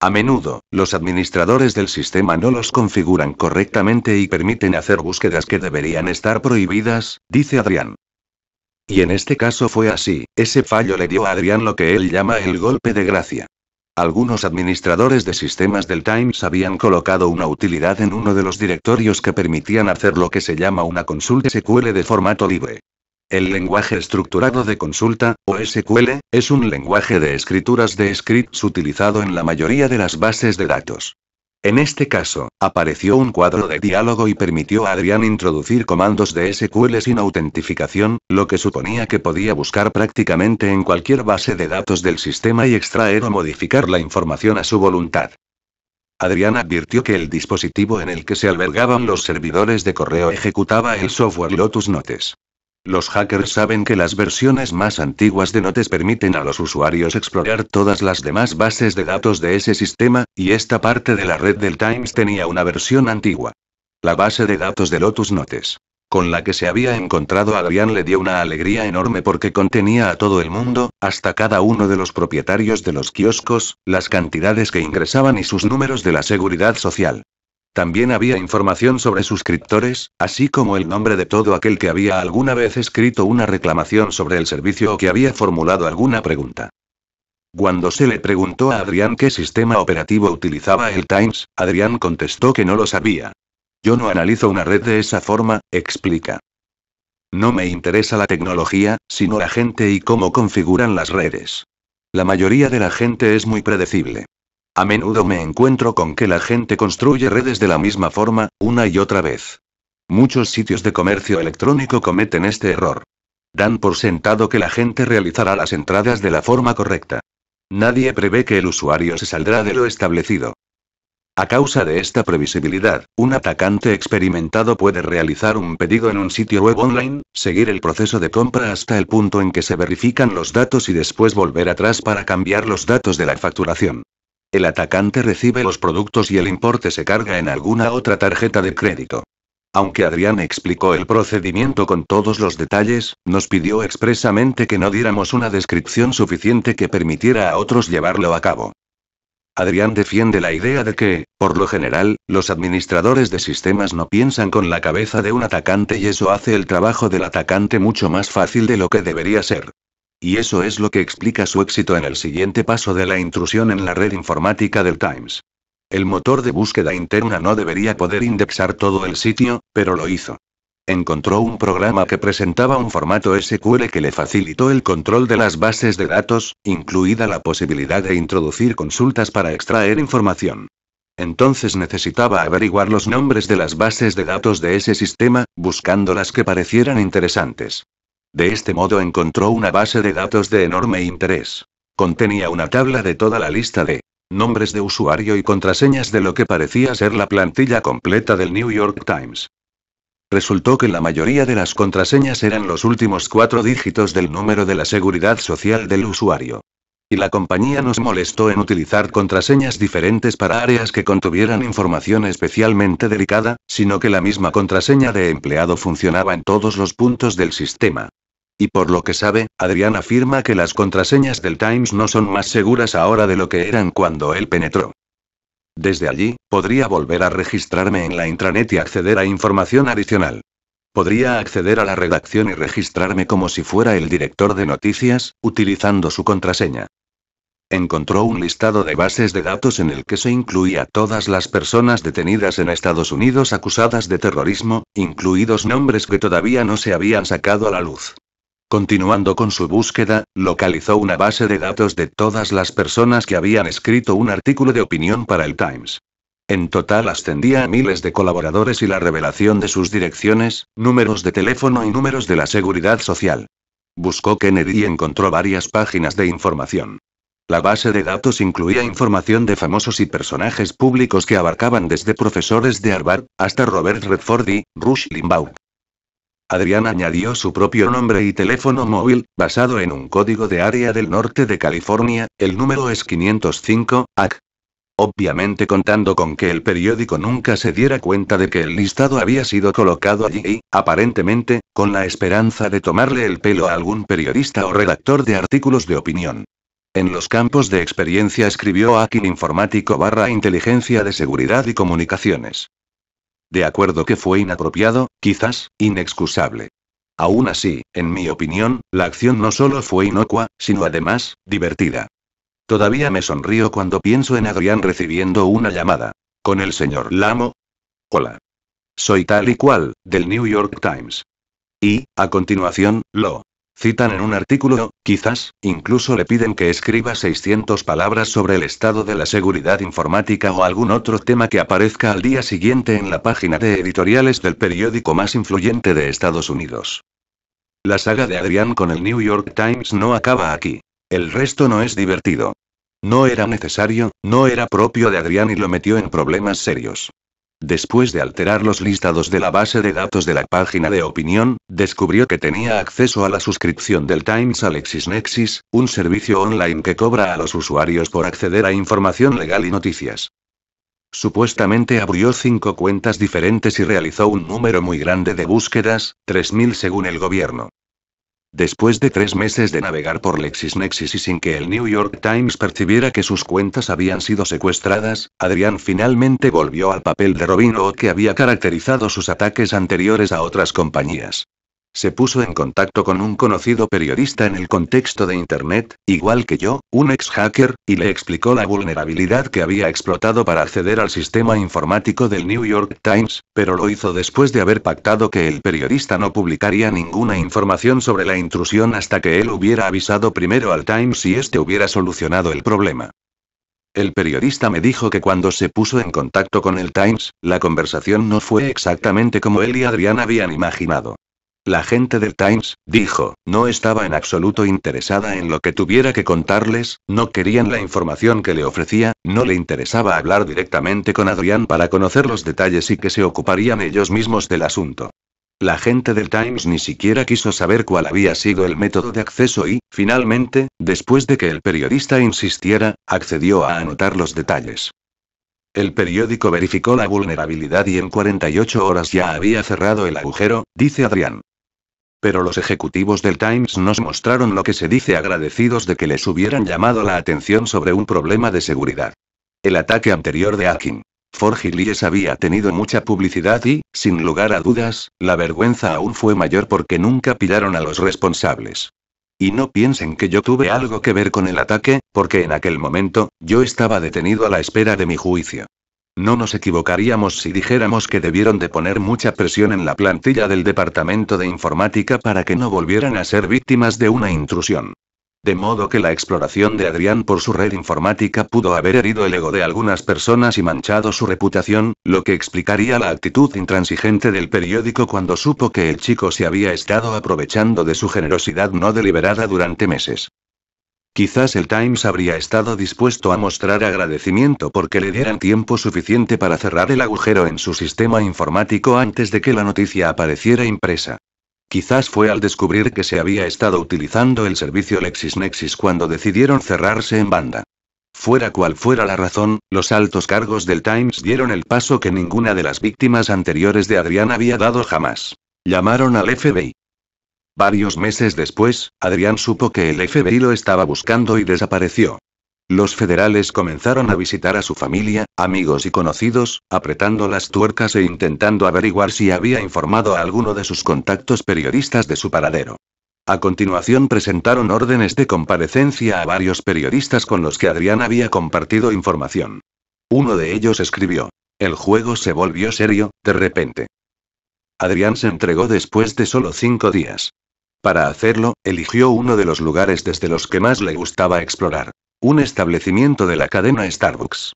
A menudo, los administradores del sistema no los configuran correctamente y permiten hacer búsquedas que deberían estar prohibidas, dice Adrián. Y en este caso fue así, ese fallo le dio a Adrián lo que él llama el golpe de gracia. Algunos administradores de sistemas del Times habían colocado una utilidad en uno de los directorios que permitían hacer lo que se llama una consulta SQL de formato libre. El lenguaje estructurado de consulta, o SQL, es un lenguaje de escrituras de scripts utilizado en la mayoría de las bases de datos. En este caso, apareció un cuadro de diálogo y permitió a Adrián introducir comandos de SQL sin autentificación, lo que suponía que podía buscar prácticamente en cualquier base de datos del sistema y extraer o modificar la información a su voluntad. Adrián advirtió que el dispositivo en el que se albergaban los servidores de correo ejecutaba el software Lotus Notes. Los hackers saben que las versiones más antiguas de Notes permiten a los usuarios explorar todas las demás bases de datos de ese sistema, y esta parte de la red del Times tenía una versión antigua. La base de datos de Lotus Notes. Con la que se había encontrado Adrián le dio una alegría enorme porque contenía a todo el mundo, hasta cada uno de los propietarios de los kioscos, las cantidades que ingresaban y sus números de la seguridad social. También había información sobre suscriptores, así como el nombre de todo aquel que había alguna vez escrito una reclamación sobre el servicio o que había formulado alguna pregunta. Cuando se le preguntó a Adrián qué sistema operativo utilizaba el Times, Adrián contestó que no lo sabía. Yo no analizo una red de esa forma, explica. No me interesa la tecnología, sino la gente y cómo configuran las redes. La mayoría de la gente es muy predecible. A menudo me encuentro con que la gente construye redes de la misma forma, una y otra vez. Muchos sitios de comercio electrónico cometen este error. Dan por sentado que la gente realizará las entradas de la forma correcta. Nadie prevé que el usuario se saldrá de lo establecido. A causa de esta previsibilidad, un atacante experimentado puede realizar un pedido en un sitio web online, seguir el proceso de compra hasta el punto en que se verifican los datos y después volver atrás para cambiar los datos de la facturación. El atacante recibe los productos y el importe se carga en alguna otra tarjeta de crédito. Aunque Adrián explicó el procedimiento con todos los detalles, nos pidió expresamente que no diéramos una descripción suficiente que permitiera a otros llevarlo a cabo. Adrián defiende la idea de que, por lo general, los administradores de sistemas no piensan con la cabeza de un atacante y eso hace el trabajo del atacante mucho más fácil de lo que debería ser. Y eso es lo que explica su éxito en el siguiente paso de la intrusión en la red informática del Times. El motor de búsqueda interna no debería poder indexar todo el sitio, pero lo hizo. Encontró un programa que presentaba un formato SQL que le facilitó el control de las bases de datos, incluida la posibilidad de introducir consultas para extraer información. Entonces necesitaba averiguar los nombres de las bases de datos de ese sistema, buscando las que parecieran interesantes. De este modo encontró una base de datos de enorme interés. Contenía una tabla de toda la lista de nombres de usuario y contraseñas de lo que parecía ser la plantilla completa del New York Times. Resultó que la mayoría de las contraseñas eran los últimos cuatro dígitos del número de la seguridad social del usuario y la compañía nos molestó en utilizar contraseñas diferentes para áreas que contuvieran información especialmente delicada, sino que la misma contraseña de empleado funcionaba en todos los puntos del sistema. Y por lo que sabe, Adrián afirma que las contraseñas del Times no son más seguras ahora de lo que eran cuando él penetró. Desde allí, podría volver a registrarme en la intranet y acceder a información adicional. Podría acceder a la redacción y registrarme como si fuera el director de noticias, utilizando su contraseña encontró un listado de bases de datos en el que se incluía todas las personas detenidas en Estados Unidos acusadas de terrorismo, incluidos nombres que todavía no se habían sacado a la luz. Continuando con su búsqueda, localizó una base de datos de todas las personas que habían escrito un artículo de opinión para el Times. En total ascendía a miles de colaboradores y la revelación de sus direcciones, números de teléfono y números de la seguridad social. Buscó Kennedy y encontró varias páginas de información. La base de datos incluía información de famosos y personajes públicos que abarcaban desde profesores de Harvard, hasta Robert Redford y Rush Limbaugh. Adrián añadió su propio nombre y teléfono móvil, basado en un código de área del norte de California, el número es 505, AC. Obviamente contando con que el periódico nunca se diera cuenta de que el listado había sido colocado allí y, aparentemente, con la esperanza de tomarle el pelo a algún periodista o redactor de artículos de opinión. En los campos de experiencia escribió Akin informático barra inteligencia de seguridad y comunicaciones. De acuerdo que fue inapropiado, quizás, inexcusable. Aún así, en mi opinión, la acción no solo fue inocua, sino además, divertida. Todavía me sonrío cuando pienso en Adrián recibiendo una llamada. Con el señor Lamo. Hola. Soy tal y cual, del New York Times. Y, a continuación, lo citan en un artículo, quizás, incluso le piden que escriba 600 palabras sobre el estado de la seguridad informática o algún otro tema que aparezca al día siguiente en la página de editoriales del periódico más influyente de Estados Unidos. La saga de Adrián con el New York Times no acaba aquí. El resto no es divertido. No era necesario, no era propio de Adrián y lo metió en problemas serios. Después de alterar los listados de la base de datos de la página de opinión, descubrió que tenía acceso a la suscripción del Times AlexisNexis, un servicio online que cobra a los usuarios por acceder a información legal y noticias. Supuestamente abrió cinco cuentas diferentes y realizó un número muy grande de búsquedas, 3.000 según el gobierno. Después de tres meses de navegar por LexisNexis y sin que el New York Times percibiera que sus cuentas habían sido secuestradas, Adrián finalmente volvió al papel de Robin Hood que había caracterizado sus ataques anteriores a otras compañías. Se puso en contacto con un conocido periodista en el contexto de Internet, igual que yo, un ex hacker, y le explicó la vulnerabilidad que había explotado para acceder al sistema informático del New York Times, pero lo hizo después de haber pactado que el periodista no publicaría ninguna información sobre la intrusión hasta que él hubiera avisado primero al Times y este hubiera solucionado el problema. El periodista me dijo que cuando se puso en contacto con el Times, la conversación no fue exactamente como él y Adrián habían imaginado. La gente del Times, dijo, no estaba en absoluto interesada en lo que tuviera que contarles, no querían la información que le ofrecía, no le interesaba hablar directamente con Adrián para conocer los detalles y que se ocuparían ellos mismos del asunto. La gente del Times ni siquiera quiso saber cuál había sido el método de acceso y, finalmente, después de que el periodista insistiera, accedió a anotar los detalles. El periódico verificó la vulnerabilidad y en 48 horas ya había cerrado el agujero, dice Adrián. Pero los ejecutivos del Times nos mostraron lo que se dice agradecidos de que les hubieran llamado la atención sobre un problema de seguridad. El ataque anterior de Akin. Forgilies había tenido mucha publicidad y, sin lugar a dudas, la vergüenza aún fue mayor porque nunca pillaron a los responsables. Y no piensen que yo tuve algo que ver con el ataque, porque en aquel momento, yo estaba detenido a la espera de mi juicio. No nos equivocaríamos si dijéramos que debieron de poner mucha presión en la plantilla del departamento de informática para que no volvieran a ser víctimas de una intrusión. De modo que la exploración de Adrián por su red informática pudo haber herido el ego de algunas personas y manchado su reputación, lo que explicaría la actitud intransigente del periódico cuando supo que el chico se había estado aprovechando de su generosidad no deliberada durante meses. Quizás el Times habría estado dispuesto a mostrar agradecimiento porque le dieran tiempo suficiente para cerrar el agujero en su sistema informático antes de que la noticia apareciera impresa. Quizás fue al descubrir que se había estado utilizando el servicio LexisNexis cuando decidieron cerrarse en banda. Fuera cual fuera la razón, los altos cargos del Times dieron el paso que ninguna de las víctimas anteriores de Adrián había dado jamás. Llamaron al FBI. Varios meses después, Adrián supo que el FBI lo estaba buscando y desapareció. Los federales comenzaron a visitar a su familia, amigos y conocidos, apretando las tuercas e intentando averiguar si había informado a alguno de sus contactos periodistas de su paradero. A continuación presentaron órdenes de comparecencia a varios periodistas con los que Adrián había compartido información. Uno de ellos escribió, El juego se volvió serio, de repente. Adrián se entregó después de solo cinco días. Para hacerlo, eligió uno de los lugares desde los que más le gustaba explorar. Un establecimiento de la cadena Starbucks.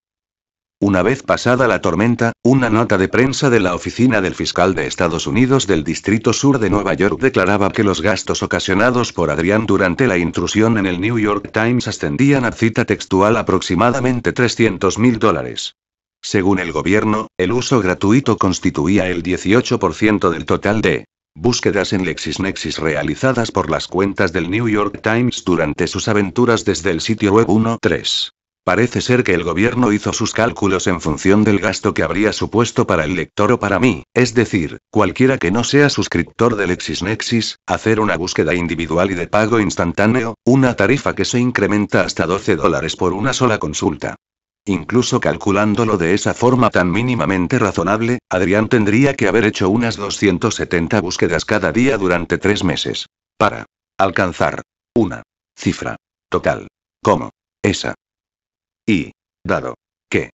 Una vez pasada la tormenta, una nota de prensa de la oficina del fiscal de Estados Unidos del Distrito Sur de Nueva York declaraba que los gastos ocasionados por Adrián durante la intrusión en el New York Times ascendían a cita textual aproximadamente 300 mil dólares. Según el gobierno, el uso gratuito constituía el 18% del total de Búsquedas en LexisNexis realizadas por las cuentas del New York Times durante sus aventuras desde el sitio web 1.3. Parece ser que el gobierno hizo sus cálculos en función del gasto que habría supuesto para el lector o para mí, es decir, cualquiera que no sea suscriptor de LexisNexis, hacer una búsqueda individual y de pago instantáneo, una tarifa que se incrementa hasta 12 dólares por una sola consulta. Incluso calculándolo de esa forma tan mínimamente razonable, Adrián tendría que haber hecho unas 270 búsquedas cada día durante tres meses. Para alcanzar una cifra total. Como esa. Y, dado que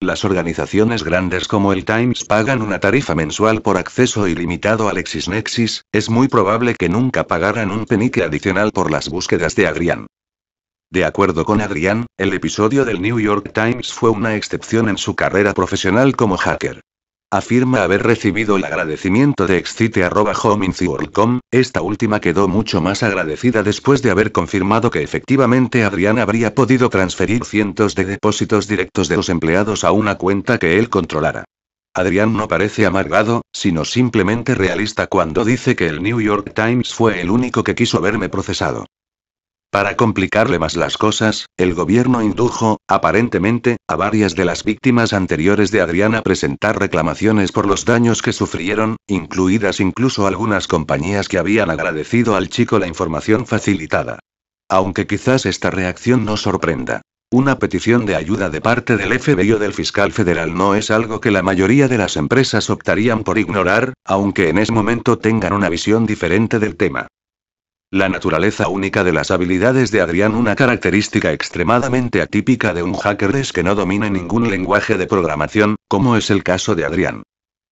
las organizaciones grandes como el Times pagan una tarifa mensual por acceso ilimitado al LexisNexis, es muy probable que nunca pagaran un penique adicional por las búsquedas de Adrián. De acuerdo con Adrián, el episodio del New York Times fue una excepción en su carrera profesional como hacker. Afirma haber recibido el agradecimiento de Excite.com, esta última quedó mucho más agradecida después de haber confirmado que efectivamente Adrián habría podido transferir cientos de depósitos directos de los empleados a una cuenta que él controlara. Adrián no parece amargado, sino simplemente realista cuando dice que el New York Times fue el único que quiso verme procesado. Para complicarle más las cosas, el gobierno indujo, aparentemente, a varias de las víctimas anteriores de Adriana a presentar reclamaciones por los daños que sufrieron, incluidas incluso algunas compañías que habían agradecido al chico la información facilitada. Aunque quizás esta reacción no sorprenda. Una petición de ayuda de parte del FBI o del fiscal federal no es algo que la mayoría de las empresas optarían por ignorar, aunque en ese momento tengan una visión diferente del tema. La naturaleza única de las habilidades de Adrián, una característica extremadamente atípica de un hacker, es que no domina ningún lenguaje de programación, como es el caso de Adrián.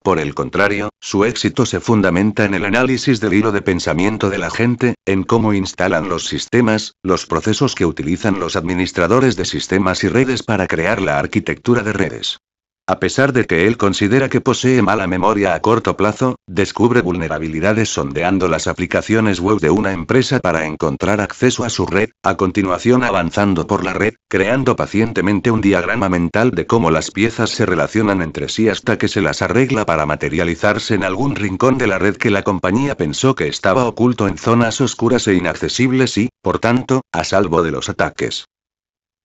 Por el contrario, su éxito se fundamenta en el análisis del hilo de pensamiento de la gente, en cómo instalan los sistemas, los procesos que utilizan los administradores de sistemas y redes para crear la arquitectura de redes. A pesar de que él considera que posee mala memoria a corto plazo, descubre vulnerabilidades sondeando las aplicaciones web de una empresa para encontrar acceso a su red, a continuación avanzando por la red, creando pacientemente un diagrama mental de cómo las piezas se relacionan entre sí hasta que se las arregla para materializarse en algún rincón de la red que la compañía pensó que estaba oculto en zonas oscuras e inaccesibles y, por tanto, a salvo de los ataques.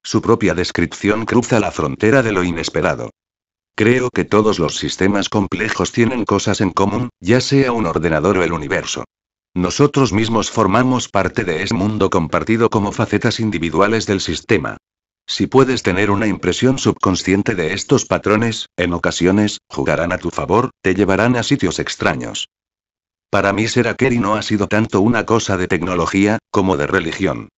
Su propia descripción cruza la frontera de lo inesperado. Creo que todos los sistemas complejos tienen cosas en común, ya sea un ordenador o el universo. Nosotros mismos formamos parte de ese mundo compartido como facetas individuales del sistema. Si puedes tener una impresión subconsciente de estos patrones, en ocasiones, jugarán a tu favor, te llevarán a sitios extraños. Para mí Serakeri no ha sido tanto una cosa de tecnología, como de religión.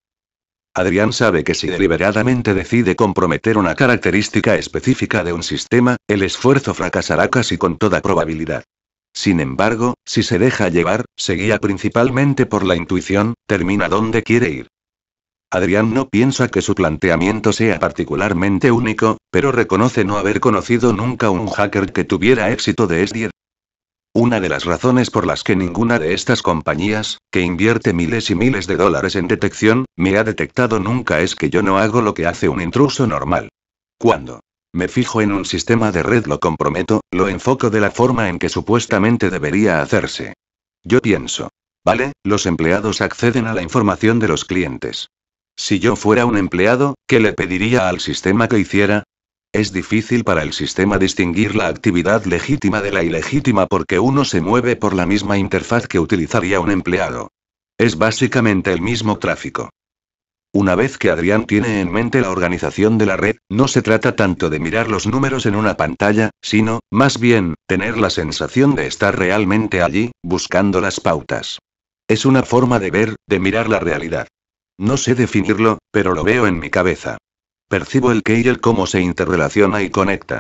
Adrián sabe que si deliberadamente decide comprometer una característica específica de un sistema, el esfuerzo fracasará casi con toda probabilidad. Sin embargo, si se deja llevar, se principalmente por la intuición, termina donde quiere ir. Adrián no piensa que su planteamiento sea particularmente único, pero reconoce no haber conocido nunca un hacker que tuviera éxito de SDR. Una de las razones por las que ninguna de estas compañías, que invierte miles y miles de dólares en detección, me ha detectado nunca es que yo no hago lo que hace un intruso normal. Cuando me fijo en un sistema de red lo comprometo, lo enfoco de la forma en que supuestamente debería hacerse. Yo pienso. Vale, los empleados acceden a la información de los clientes. Si yo fuera un empleado, ¿qué le pediría al sistema que hiciera? Es difícil para el sistema distinguir la actividad legítima de la ilegítima porque uno se mueve por la misma interfaz que utilizaría un empleado. Es básicamente el mismo tráfico. Una vez que Adrián tiene en mente la organización de la red, no se trata tanto de mirar los números en una pantalla, sino, más bien, tener la sensación de estar realmente allí, buscando las pautas. Es una forma de ver, de mirar la realidad. No sé definirlo, pero lo veo en mi cabeza. Percibo el que y el cómo se interrelaciona y conecta.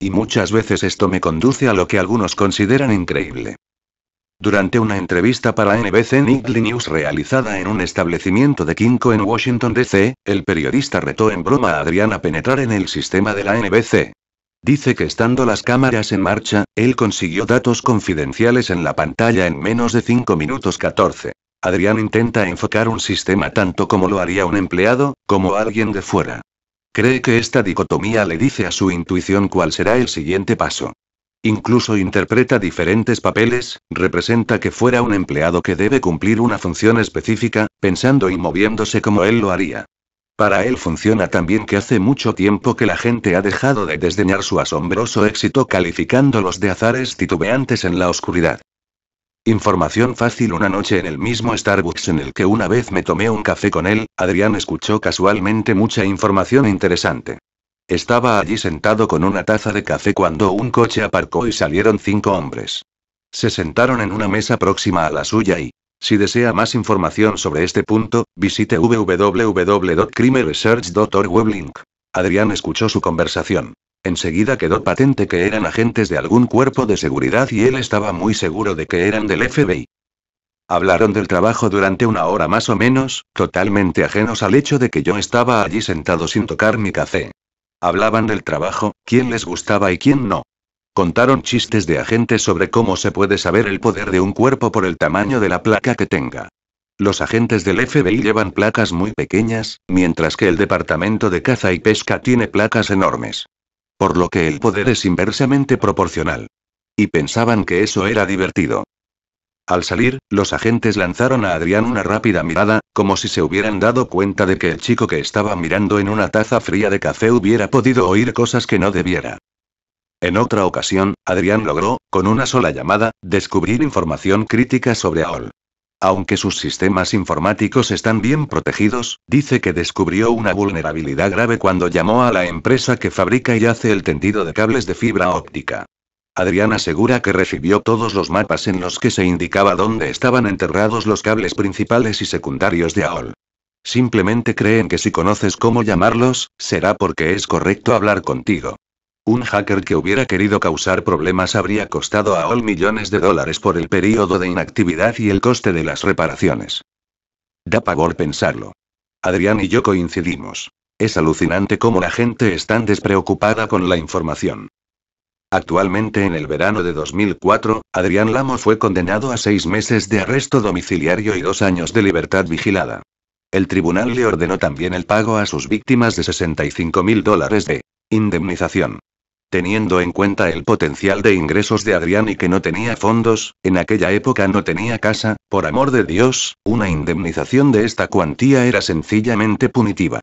Y muchas veces esto me conduce a lo que algunos consideran increíble. Durante una entrevista para NBC Nightly News realizada en un establecimiento de Kinko en Washington, D.C., el periodista retó en broma a Adriana a penetrar en el sistema de la NBC. Dice que estando las cámaras en marcha, él consiguió datos confidenciales en la pantalla en menos de 5 minutos 14. Adrián intenta enfocar un sistema tanto como lo haría un empleado, como alguien de fuera. Cree que esta dicotomía le dice a su intuición cuál será el siguiente paso. Incluso interpreta diferentes papeles, representa que fuera un empleado que debe cumplir una función específica, pensando y moviéndose como él lo haría. Para él funciona también que hace mucho tiempo que la gente ha dejado de desdeñar su asombroso éxito calificándolos de azares titubeantes en la oscuridad. Información fácil Una noche en el mismo Starbucks en el que una vez me tomé un café con él, Adrián escuchó casualmente mucha información interesante. Estaba allí sentado con una taza de café cuando un coche aparcó y salieron cinco hombres. Se sentaron en una mesa próxima a la suya y, si desea más información sobre este punto, visite www.crimeresearch.org. Adrián escuchó su conversación. Enseguida quedó patente que eran agentes de algún cuerpo de seguridad y él estaba muy seguro de que eran del FBI. Hablaron del trabajo durante una hora más o menos, totalmente ajenos al hecho de que yo estaba allí sentado sin tocar mi café. Hablaban del trabajo, quién les gustaba y quién no. Contaron chistes de agentes sobre cómo se puede saber el poder de un cuerpo por el tamaño de la placa que tenga. Los agentes del FBI llevan placas muy pequeñas, mientras que el Departamento de Caza y Pesca tiene placas enormes por lo que el poder es inversamente proporcional. Y pensaban que eso era divertido. Al salir, los agentes lanzaron a Adrián una rápida mirada, como si se hubieran dado cuenta de que el chico que estaba mirando en una taza fría de café hubiera podido oír cosas que no debiera. En otra ocasión, Adrián logró, con una sola llamada, descubrir información crítica sobre AOL aunque sus sistemas informáticos están bien protegidos, dice que descubrió una vulnerabilidad grave cuando llamó a la empresa que fabrica y hace el tendido de cables de fibra óptica. Adrián asegura que recibió todos los mapas en los que se indicaba dónde estaban enterrados los cables principales y secundarios de AOL. Simplemente creen que si conoces cómo llamarlos, será porque es correcto hablar contigo. Un hacker que hubiera querido causar problemas habría costado a All millones de dólares por el periodo de inactividad y el coste de las reparaciones. Da pavor pensarlo. Adrián y yo coincidimos. Es alucinante cómo la gente es tan despreocupada con la información. Actualmente en el verano de 2004, Adrián Lamo fue condenado a seis meses de arresto domiciliario y dos años de libertad vigilada. El tribunal le ordenó también el pago a sus víctimas de 65 mil dólares de indemnización. Teniendo en cuenta el potencial de ingresos de Adrián y que no tenía fondos, en aquella época no tenía casa, por amor de Dios, una indemnización de esta cuantía era sencillamente punitiva.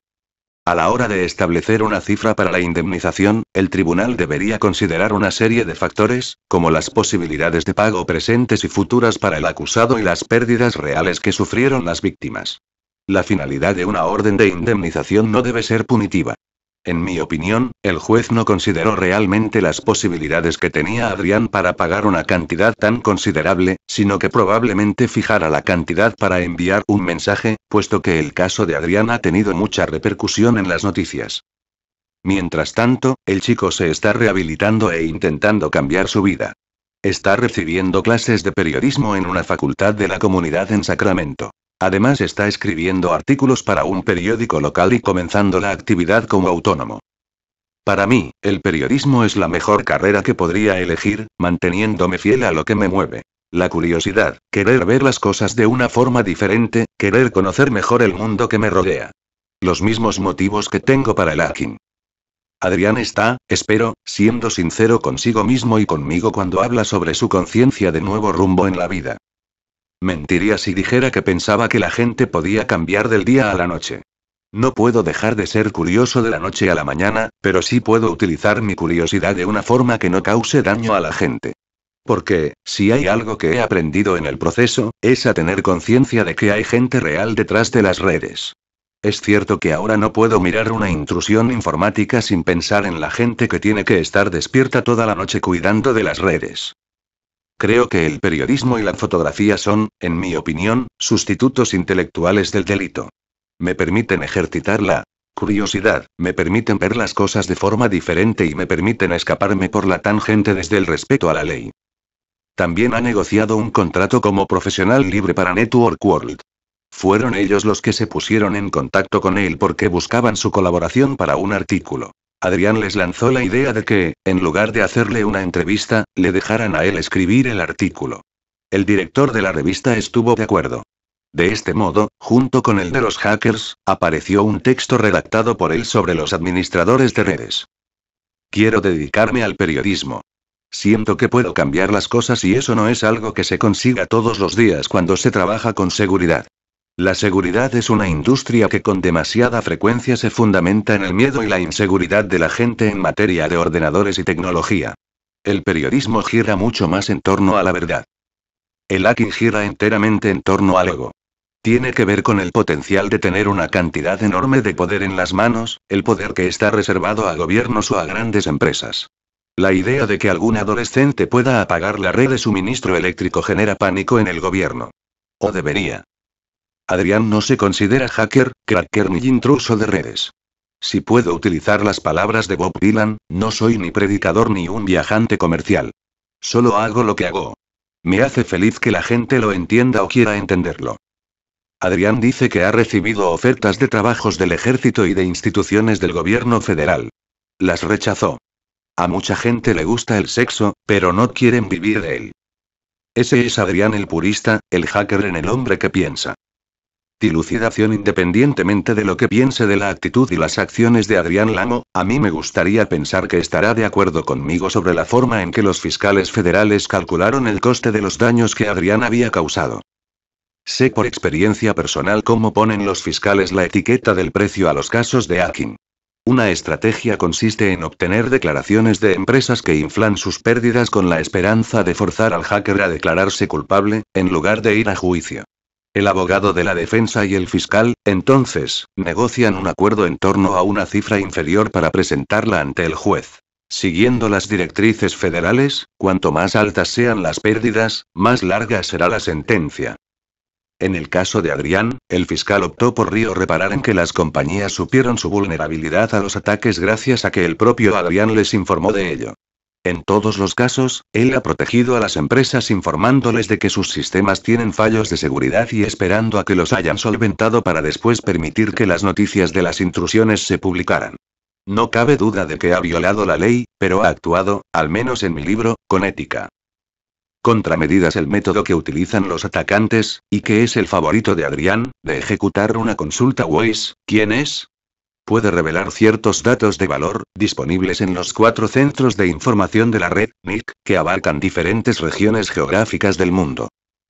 A la hora de establecer una cifra para la indemnización, el tribunal debería considerar una serie de factores, como las posibilidades de pago presentes y futuras para el acusado y las pérdidas reales que sufrieron las víctimas. La finalidad de una orden de indemnización no debe ser punitiva. En mi opinión, el juez no consideró realmente las posibilidades que tenía Adrián para pagar una cantidad tan considerable, sino que probablemente fijara la cantidad para enviar un mensaje, puesto que el caso de Adrián ha tenido mucha repercusión en las noticias. Mientras tanto, el chico se está rehabilitando e intentando cambiar su vida. Está recibiendo clases de periodismo en una facultad de la comunidad en Sacramento. Además está escribiendo artículos para un periódico local y comenzando la actividad como autónomo. Para mí, el periodismo es la mejor carrera que podría elegir, manteniéndome fiel a lo que me mueve. La curiosidad, querer ver las cosas de una forma diferente, querer conocer mejor el mundo que me rodea. Los mismos motivos que tengo para el hacking. Adrián está, espero, siendo sincero consigo mismo y conmigo cuando habla sobre su conciencia de nuevo rumbo en la vida. Mentiría si dijera que pensaba que la gente podía cambiar del día a la noche. No puedo dejar de ser curioso de la noche a la mañana, pero sí puedo utilizar mi curiosidad de una forma que no cause daño a la gente. Porque, si hay algo que he aprendido en el proceso, es a tener conciencia de que hay gente real detrás de las redes. Es cierto que ahora no puedo mirar una intrusión informática sin pensar en la gente que tiene que estar despierta toda la noche cuidando de las redes. Creo que el periodismo y la fotografía son, en mi opinión, sustitutos intelectuales del delito. Me permiten ejercitar la curiosidad, me permiten ver las cosas de forma diferente y me permiten escaparme por la tangente desde el respeto a la ley. También ha negociado un contrato como profesional libre para Network World. Fueron ellos los que se pusieron en contacto con él porque buscaban su colaboración para un artículo. Adrián les lanzó la idea de que, en lugar de hacerle una entrevista, le dejaran a él escribir el artículo. El director de la revista estuvo de acuerdo. De este modo, junto con el de los hackers, apareció un texto redactado por él sobre los administradores de redes. Quiero dedicarme al periodismo. Siento que puedo cambiar las cosas y eso no es algo que se consiga todos los días cuando se trabaja con seguridad. La seguridad es una industria que con demasiada frecuencia se fundamenta en el miedo y la inseguridad de la gente en materia de ordenadores y tecnología. El periodismo gira mucho más en torno a la verdad. El hacking gira enteramente en torno a algo. Tiene que ver con el potencial de tener una cantidad enorme de poder en las manos, el poder que está reservado a gobiernos o a grandes empresas. La idea de que algún adolescente pueda apagar la red de suministro eléctrico genera pánico en el gobierno. O debería. Adrián no se considera hacker, cracker ni intruso de redes. Si puedo utilizar las palabras de Bob Dylan, no soy ni predicador ni un viajante comercial. Solo hago lo que hago. Me hace feliz que la gente lo entienda o quiera entenderlo. Adrián dice que ha recibido ofertas de trabajos del ejército y de instituciones del gobierno federal. Las rechazó. A mucha gente le gusta el sexo, pero no quieren vivir de él. Ese es Adrián el purista, el hacker en el hombre que piensa. Dilucidación independientemente de lo que piense de la actitud y las acciones de Adrián Lamo, a mí me gustaría pensar que estará de acuerdo conmigo sobre la forma en que los fiscales federales calcularon el coste de los daños que Adrián había causado. Sé por experiencia personal cómo ponen los fiscales la etiqueta del precio a los casos de hacking. Una estrategia consiste en obtener declaraciones de empresas que inflan sus pérdidas con la esperanza de forzar al hacker a declararse culpable, en lugar de ir a juicio. El abogado de la defensa y el fiscal, entonces, negocian un acuerdo en torno a una cifra inferior para presentarla ante el juez. Siguiendo las directrices federales, cuanto más altas sean las pérdidas, más larga será la sentencia. En el caso de Adrián, el fiscal optó por Río reparar en que las compañías supieron su vulnerabilidad a los ataques gracias a que el propio Adrián les informó de ello. En todos los casos, él ha protegido a las empresas informándoles de que sus sistemas tienen fallos de seguridad y esperando a que los hayan solventado para después permitir que las noticias de las intrusiones se publicaran. No cabe duda de que ha violado la ley, pero ha actuado, al menos en mi libro, con ética. Contramedidas el método que utilizan los atacantes, y que es el favorito de Adrián, de ejecutar una consulta Waze, ¿quién es? puede revelar ciertos datos de valor, disponibles en los cuatro centros de información de la red, NIC, que abarcan diferentes regiones geográficas del mundo.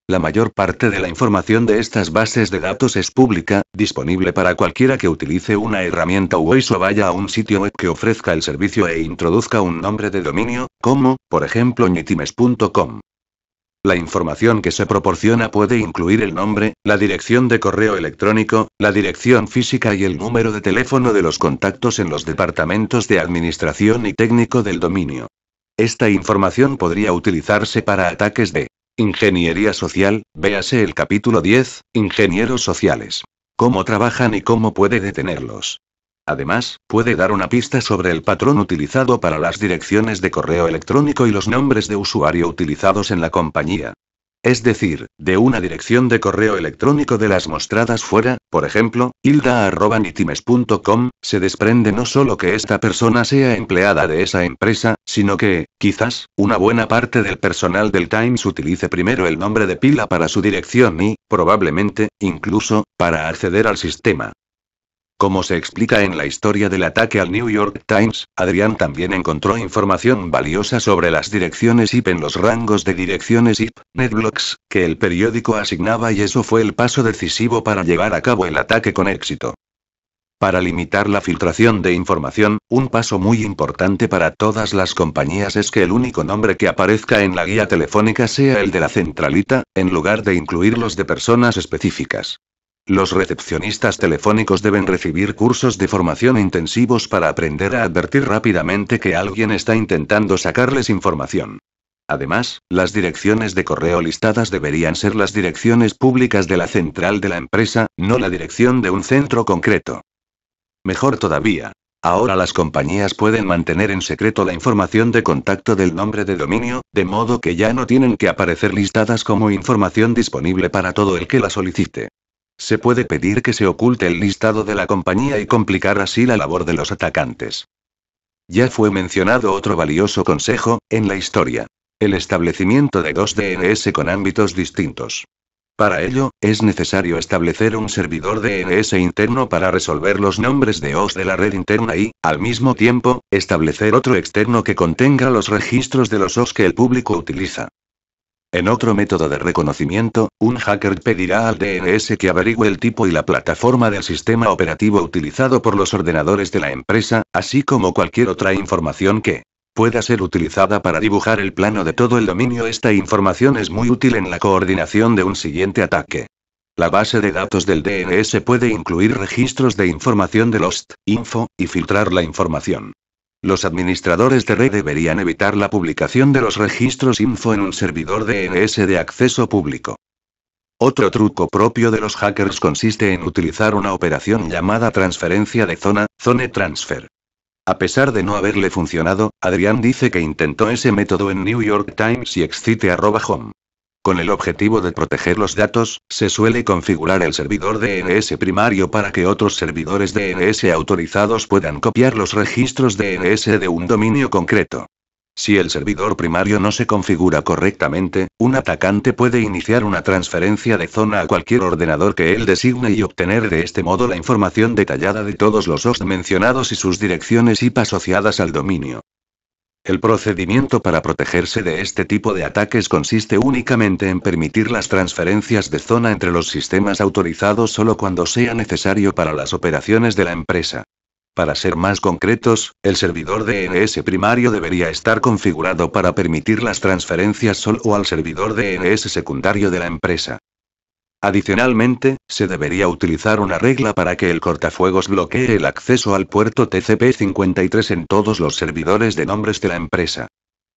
La mayor parte de la información de estas bases de datos es pública, disponible para cualquiera que utilice una herramienta Waze o vaya a un sitio web que ofrezca el servicio e introduzca un nombre de dominio, como, por ejemplo, nitimes.com. La información que se proporciona puede incluir el nombre, la dirección de correo electrónico, la dirección física y el número de teléfono de los contactos en los departamentos de administración y técnico del dominio. Esta información podría utilizarse para ataques de ingeniería social, véase el capítulo 10, ingenieros sociales. Cómo trabajan y cómo puede detenerlos. Además, puede dar una pista sobre el patrón utilizado para las direcciones de correo electrónico y los nombres de usuario utilizados en la compañía. Es decir, de una dirección de correo electrónico de las mostradas fuera, por ejemplo, hilda.nitimes.com, se desprende no solo que esta persona sea empleada de esa empresa, sino que, quizás, una buena parte del personal del Times utilice primero el nombre de pila para su dirección y, probablemente, incluso, para acceder al sistema. Como se explica en la historia del ataque al New York Times, Adrián también encontró información valiosa sobre las direcciones IP en los rangos de direcciones IP, netblocks, que el periódico asignaba y eso fue el paso decisivo para llevar a cabo el ataque con éxito. Para limitar la filtración de información, un paso muy importante para todas las compañías es que el único nombre que aparezca en la guía telefónica sea el de la centralita, en lugar de incluir los de personas específicas. Los recepcionistas telefónicos deben recibir cursos de formación intensivos para aprender a advertir rápidamente que alguien está intentando sacarles información. Además, las direcciones de correo listadas deberían ser las direcciones públicas de la central de la empresa, no la dirección de un centro concreto. Mejor todavía. Ahora las compañías pueden mantener en secreto la información de contacto del nombre de dominio, de modo que ya no tienen que aparecer listadas como información disponible para todo el que la solicite. Se puede pedir que se oculte el listado de la compañía y complicar así la labor de los atacantes. Ya fue mencionado otro valioso consejo, en la historia. El establecimiento de dos DNS con ámbitos distintos. Para ello, es necesario establecer un servidor DNS interno para resolver los nombres de host de la red interna y, al mismo tiempo, establecer otro externo que contenga los registros de los hosts que el público utiliza. En otro método de reconocimiento, un hacker pedirá al DNS que averigüe el tipo y la plataforma del sistema operativo utilizado por los ordenadores de la empresa, así como cualquier otra información que pueda ser utilizada para dibujar el plano de todo el dominio. Esta información es muy útil en la coordinación de un siguiente ataque. La base de datos del DNS puede incluir registros de información de Lost, Info, y filtrar la información. Los administradores de red deberían evitar la publicación de los registros info en un servidor DNS de acceso público. Otro truco propio de los hackers consiste en utilizar una operación llamada transferencia de zona, zone transfer. A pesar de no haberle funcionado, Adrián dice que intentó ese método en New York Times y home. Con el objetivo de proteger los datos, se suele configurar el servidor DNS e primario para que otros servidores DNS e autorizados puedan copiar los registros DNS e de un dominio concreto. Si el servidor primario no se configura correctamente, un atacante puede iniciar una transferencia de zona a cualquier ordenador que él designe y obtener de este modo la información detallada de todos los hosts mencionados y sus direcciones IP asociadas al dominio. El procedimiento para protegerse de este tipo de ataques consiste únicamente en permitir las transferencias de zona entre los sistemas autorizados solo cuando sea necesario para las operaciones de la empresa. Para ser más concretos, el servidor DNS e primario debería estar configurado para permitir las transferencias solo al servidor DNS e secundario de la empresa. Adicionalmente, se debería utilizar una regla para que el cortafuegos bloquee el acceso al puerto TCP-53 en todos los servidores de nombres de la empresa.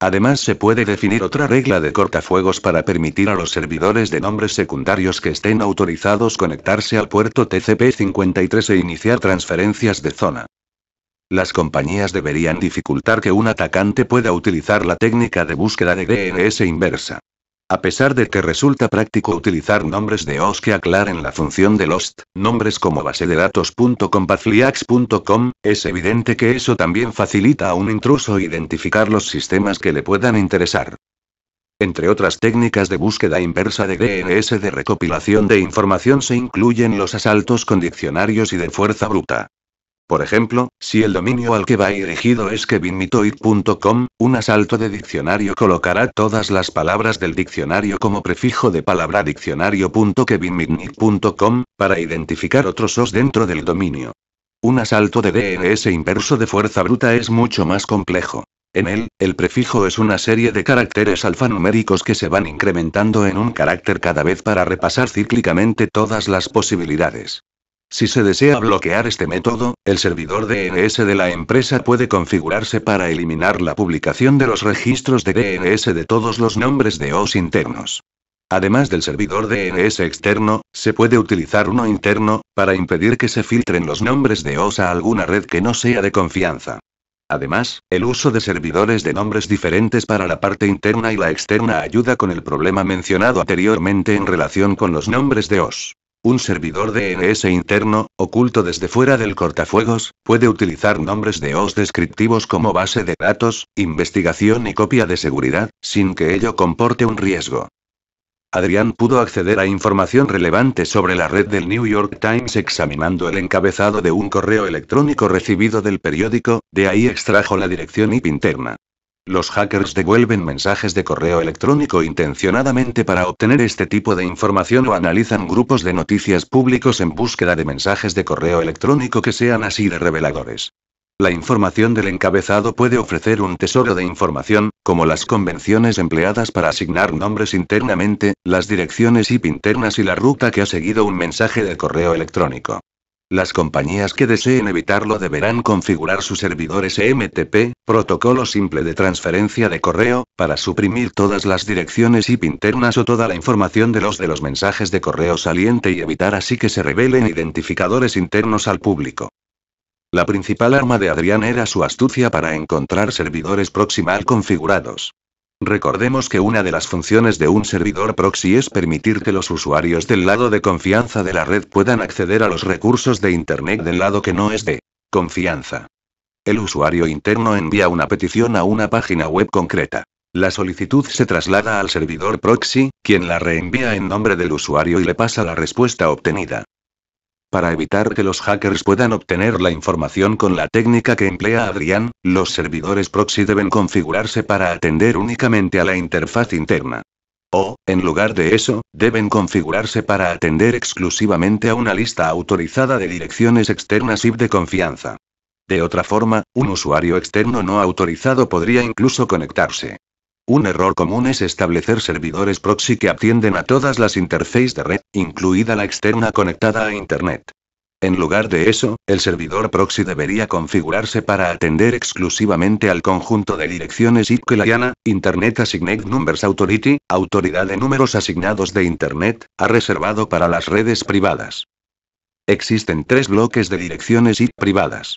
Además se puede definir otra regla de cortafuegos para permitir a los servidores de nombres secundarios que estén autorizados conectarse al puerto TCP-53 e iniciar transferencias de zona. Las compañías deberían dificultar que un atacante pueda utilizar la técnica de búsqueda de DNS inversa. A pesar de que resulta práctico utilizar nombres de host que aclaren la función de host, nombres como base de datos.com, es evidente que eso también facilita a un intruso identificar los sistemas que le puedan interesar. Entre otras técnicas de búsqueda inversa de DNS de recopilación de información se incluyen los asaltos con diccionarios y de fuerza bruta. Por ejemplo, si el dominio al que va dirigido es kevinmitoid.com, un asalto de diccionario colocará todas las palabras del diccionario como prefijo de palabra diccionariokevinmitoidcom para identificar otros os dentro del dominio. Un asalto de DNS inverso de fuerza bruta es mucho más complejo. En él, el prefijo es una serie de caracteres alfanuméricos que se van incrementando en un carácter cada vez para repasar cíclicamente todas las posibilidades. Si se desea bloquear este método, el servidor DNS e de la empresa puede configurarse para eliminar la publicación de los registros de DNS e de todos los nombres de OS internos. Además del servidor DNS e externo, se puede utilizar uno interno, para impedir que se filtren los nombres de OS a alguna red que no sea de confianza. Además, el uso de servidores de nombres diferentes para la parte interna y la externa ayuda con el problema mencionado anteriormente en relación con los nombres de OS. Un servidor DNS e interno, oculto desde fuera del cortafuegos, puede utilizar nombres de OS descriptivos como base de datos, investigación y copia de seguridad, sin que ello comporte un riesgo. Adrián pudo acceder a información relevante sobre la red del New York Times examinando el encabezado de un correo electrónico recibido del periódico, de ahí extrajo la dirección IP interna. Los hackers devuelven mensajes de correo electrónico intencionadamente para obtener este tipo de información o analizan grupos de noticias públicos en búsqueda de mensajes de correo electrónico que sean así de reveladores. La información del encabezado puede ofrecer un tesoro de información, como las convenciones empleadas para asignar nombres internamente, las direcciones IP internas y la ruta que ha seguido un mensaje de correo electrónico. Las compañías que deseen evitarlo deberán configurar sus servidores SMTP, e protocolo simple de transferencia de correo, para suprimir todas las direcciones IP internas o toda la información de los de los mensajes de correo saliente y evitar así que se revelen identificadores internos al público. La principal arma de Adrián era su astucia para encontrar servidores proximal configurados. Recordemos que una de las funciones de un servidor proxy es permitir que los usuarios del lado de confianza de la red puedan acceder a los recursos de Internet del lado que no es de confianza. El usuario interno envía una petición a una página web concreta. La solicitud se traslada al servidor proxy, quien la reenvía en nombre del usuario y le pasa la respuesta obtenida. Para evitar que los hackers puedan obtener la información con la técnica que emplea Adrián, los servidores proxy deben configurarse para atender únicamente a la interfaz interna. O, en lugar de eso, deben configurarse para atender exclusivamente a una lista autorizada de direcciones externas y de confianza. De otra forma, un usuario externo no autorizado podría incluso conectarse. Un error común es establecer servidores proxy que atienden a todas las interfaces de red, incluida la externa conectada a Internet. En lugar de eso, el servidor proxy debería configurarse para atender exclusivamente al conjunto de direcciones IP que la IANA, Internet Assigned Numbers Authority, autoridad de números asignados de Internet, ha reservado para las redes privadas. Existen tres bloques de direcciones IP privadas.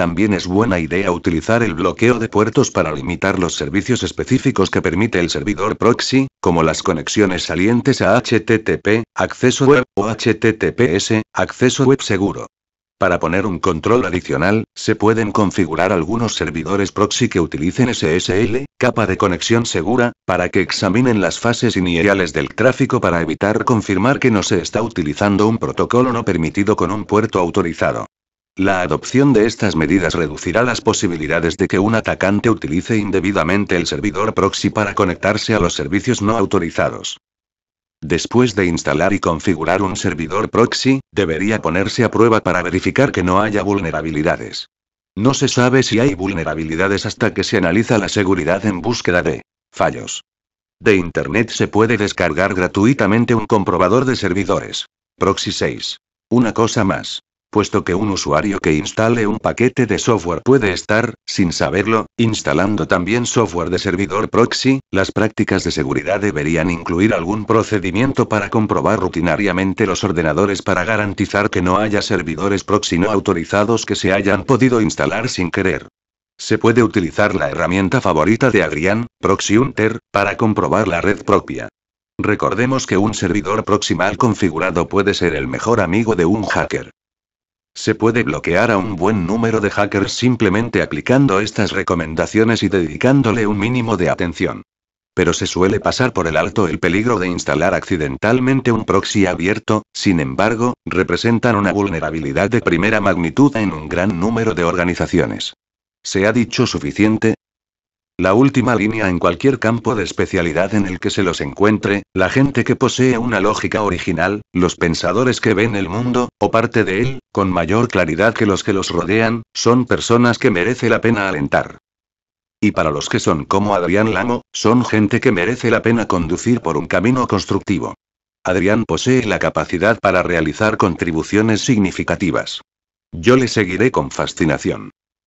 También es buena idea utilizar el bloqueo de puertos para limitar los servicios específicos que permite el servidor proxy, como las conexiones salientes a HTTP, acceso web o HTTPS, acceso web seguro. Para poner un control adicional, se pueden configurar algunos servidores proxy que utilicen SSL, capa de conexión segura, para que examinen las fases iniciales del tráfico para evitar confirmar que no se está utilizando un protocolo no permitido con un puerto autorizado. La adopción de estas medidas reducirá las posibilidades de que un atacante utilice indebidamente el servidor proxy para conectarse a los servicios no autorizados. Después de instalar y configurar un servidor proxy, debería ponerse a prueba para verificar que no haya vulnerabilidades. No se sabe si hay vulnerabilidades hasta que se analiza la seguridad en búsqueda de fallos. De Internet se puede descargar gratuitamente un comprobador de servidores. Proxy 6. Una cosa más puesto que un usuario que instale un paquete de software puede estar, sin saberlo, instalando también software de servidor proxy, las prácticas de seguridad deberían incluir algún procedimiento para comprobar rutinariamente los ordenadores para garantizar que no haya servidores proxy no autorizados que se hayan podido instalar sin querer. Se puede utilizar la herramienta favorita de Adrian, Proxy para comprobar la red propia. Recordemos que un servidor proximal configurado puede ser el mejor amigo de un hacker. Se puede bloquear a un buen número de hackers simplemente aplicando estas recomendaciones y dedicándole un mínimo de atención. Pero se suele pasar por el alto el peligro de instalar accidentalmente un proxy abierto, sin embargo, representan una vulnerabilidad de primera magnitud en un gran número de organizaciones. Se ha dicho suficiente, la última línea en cualquier campo de especialidad en el que se los encuentre, la gente que posee una lógica original, los pensadores que ven el mundo, o parte de él, con mayor claridad que los que los rodean, son personas que merece la pena alentar. Y para los que son como Adrián Lamo, son gente que merece la pena conducir por un camino constructivo. Adrián posee la capacidad para realizar contribuciones significativas. Yo le seguiré con fascinación.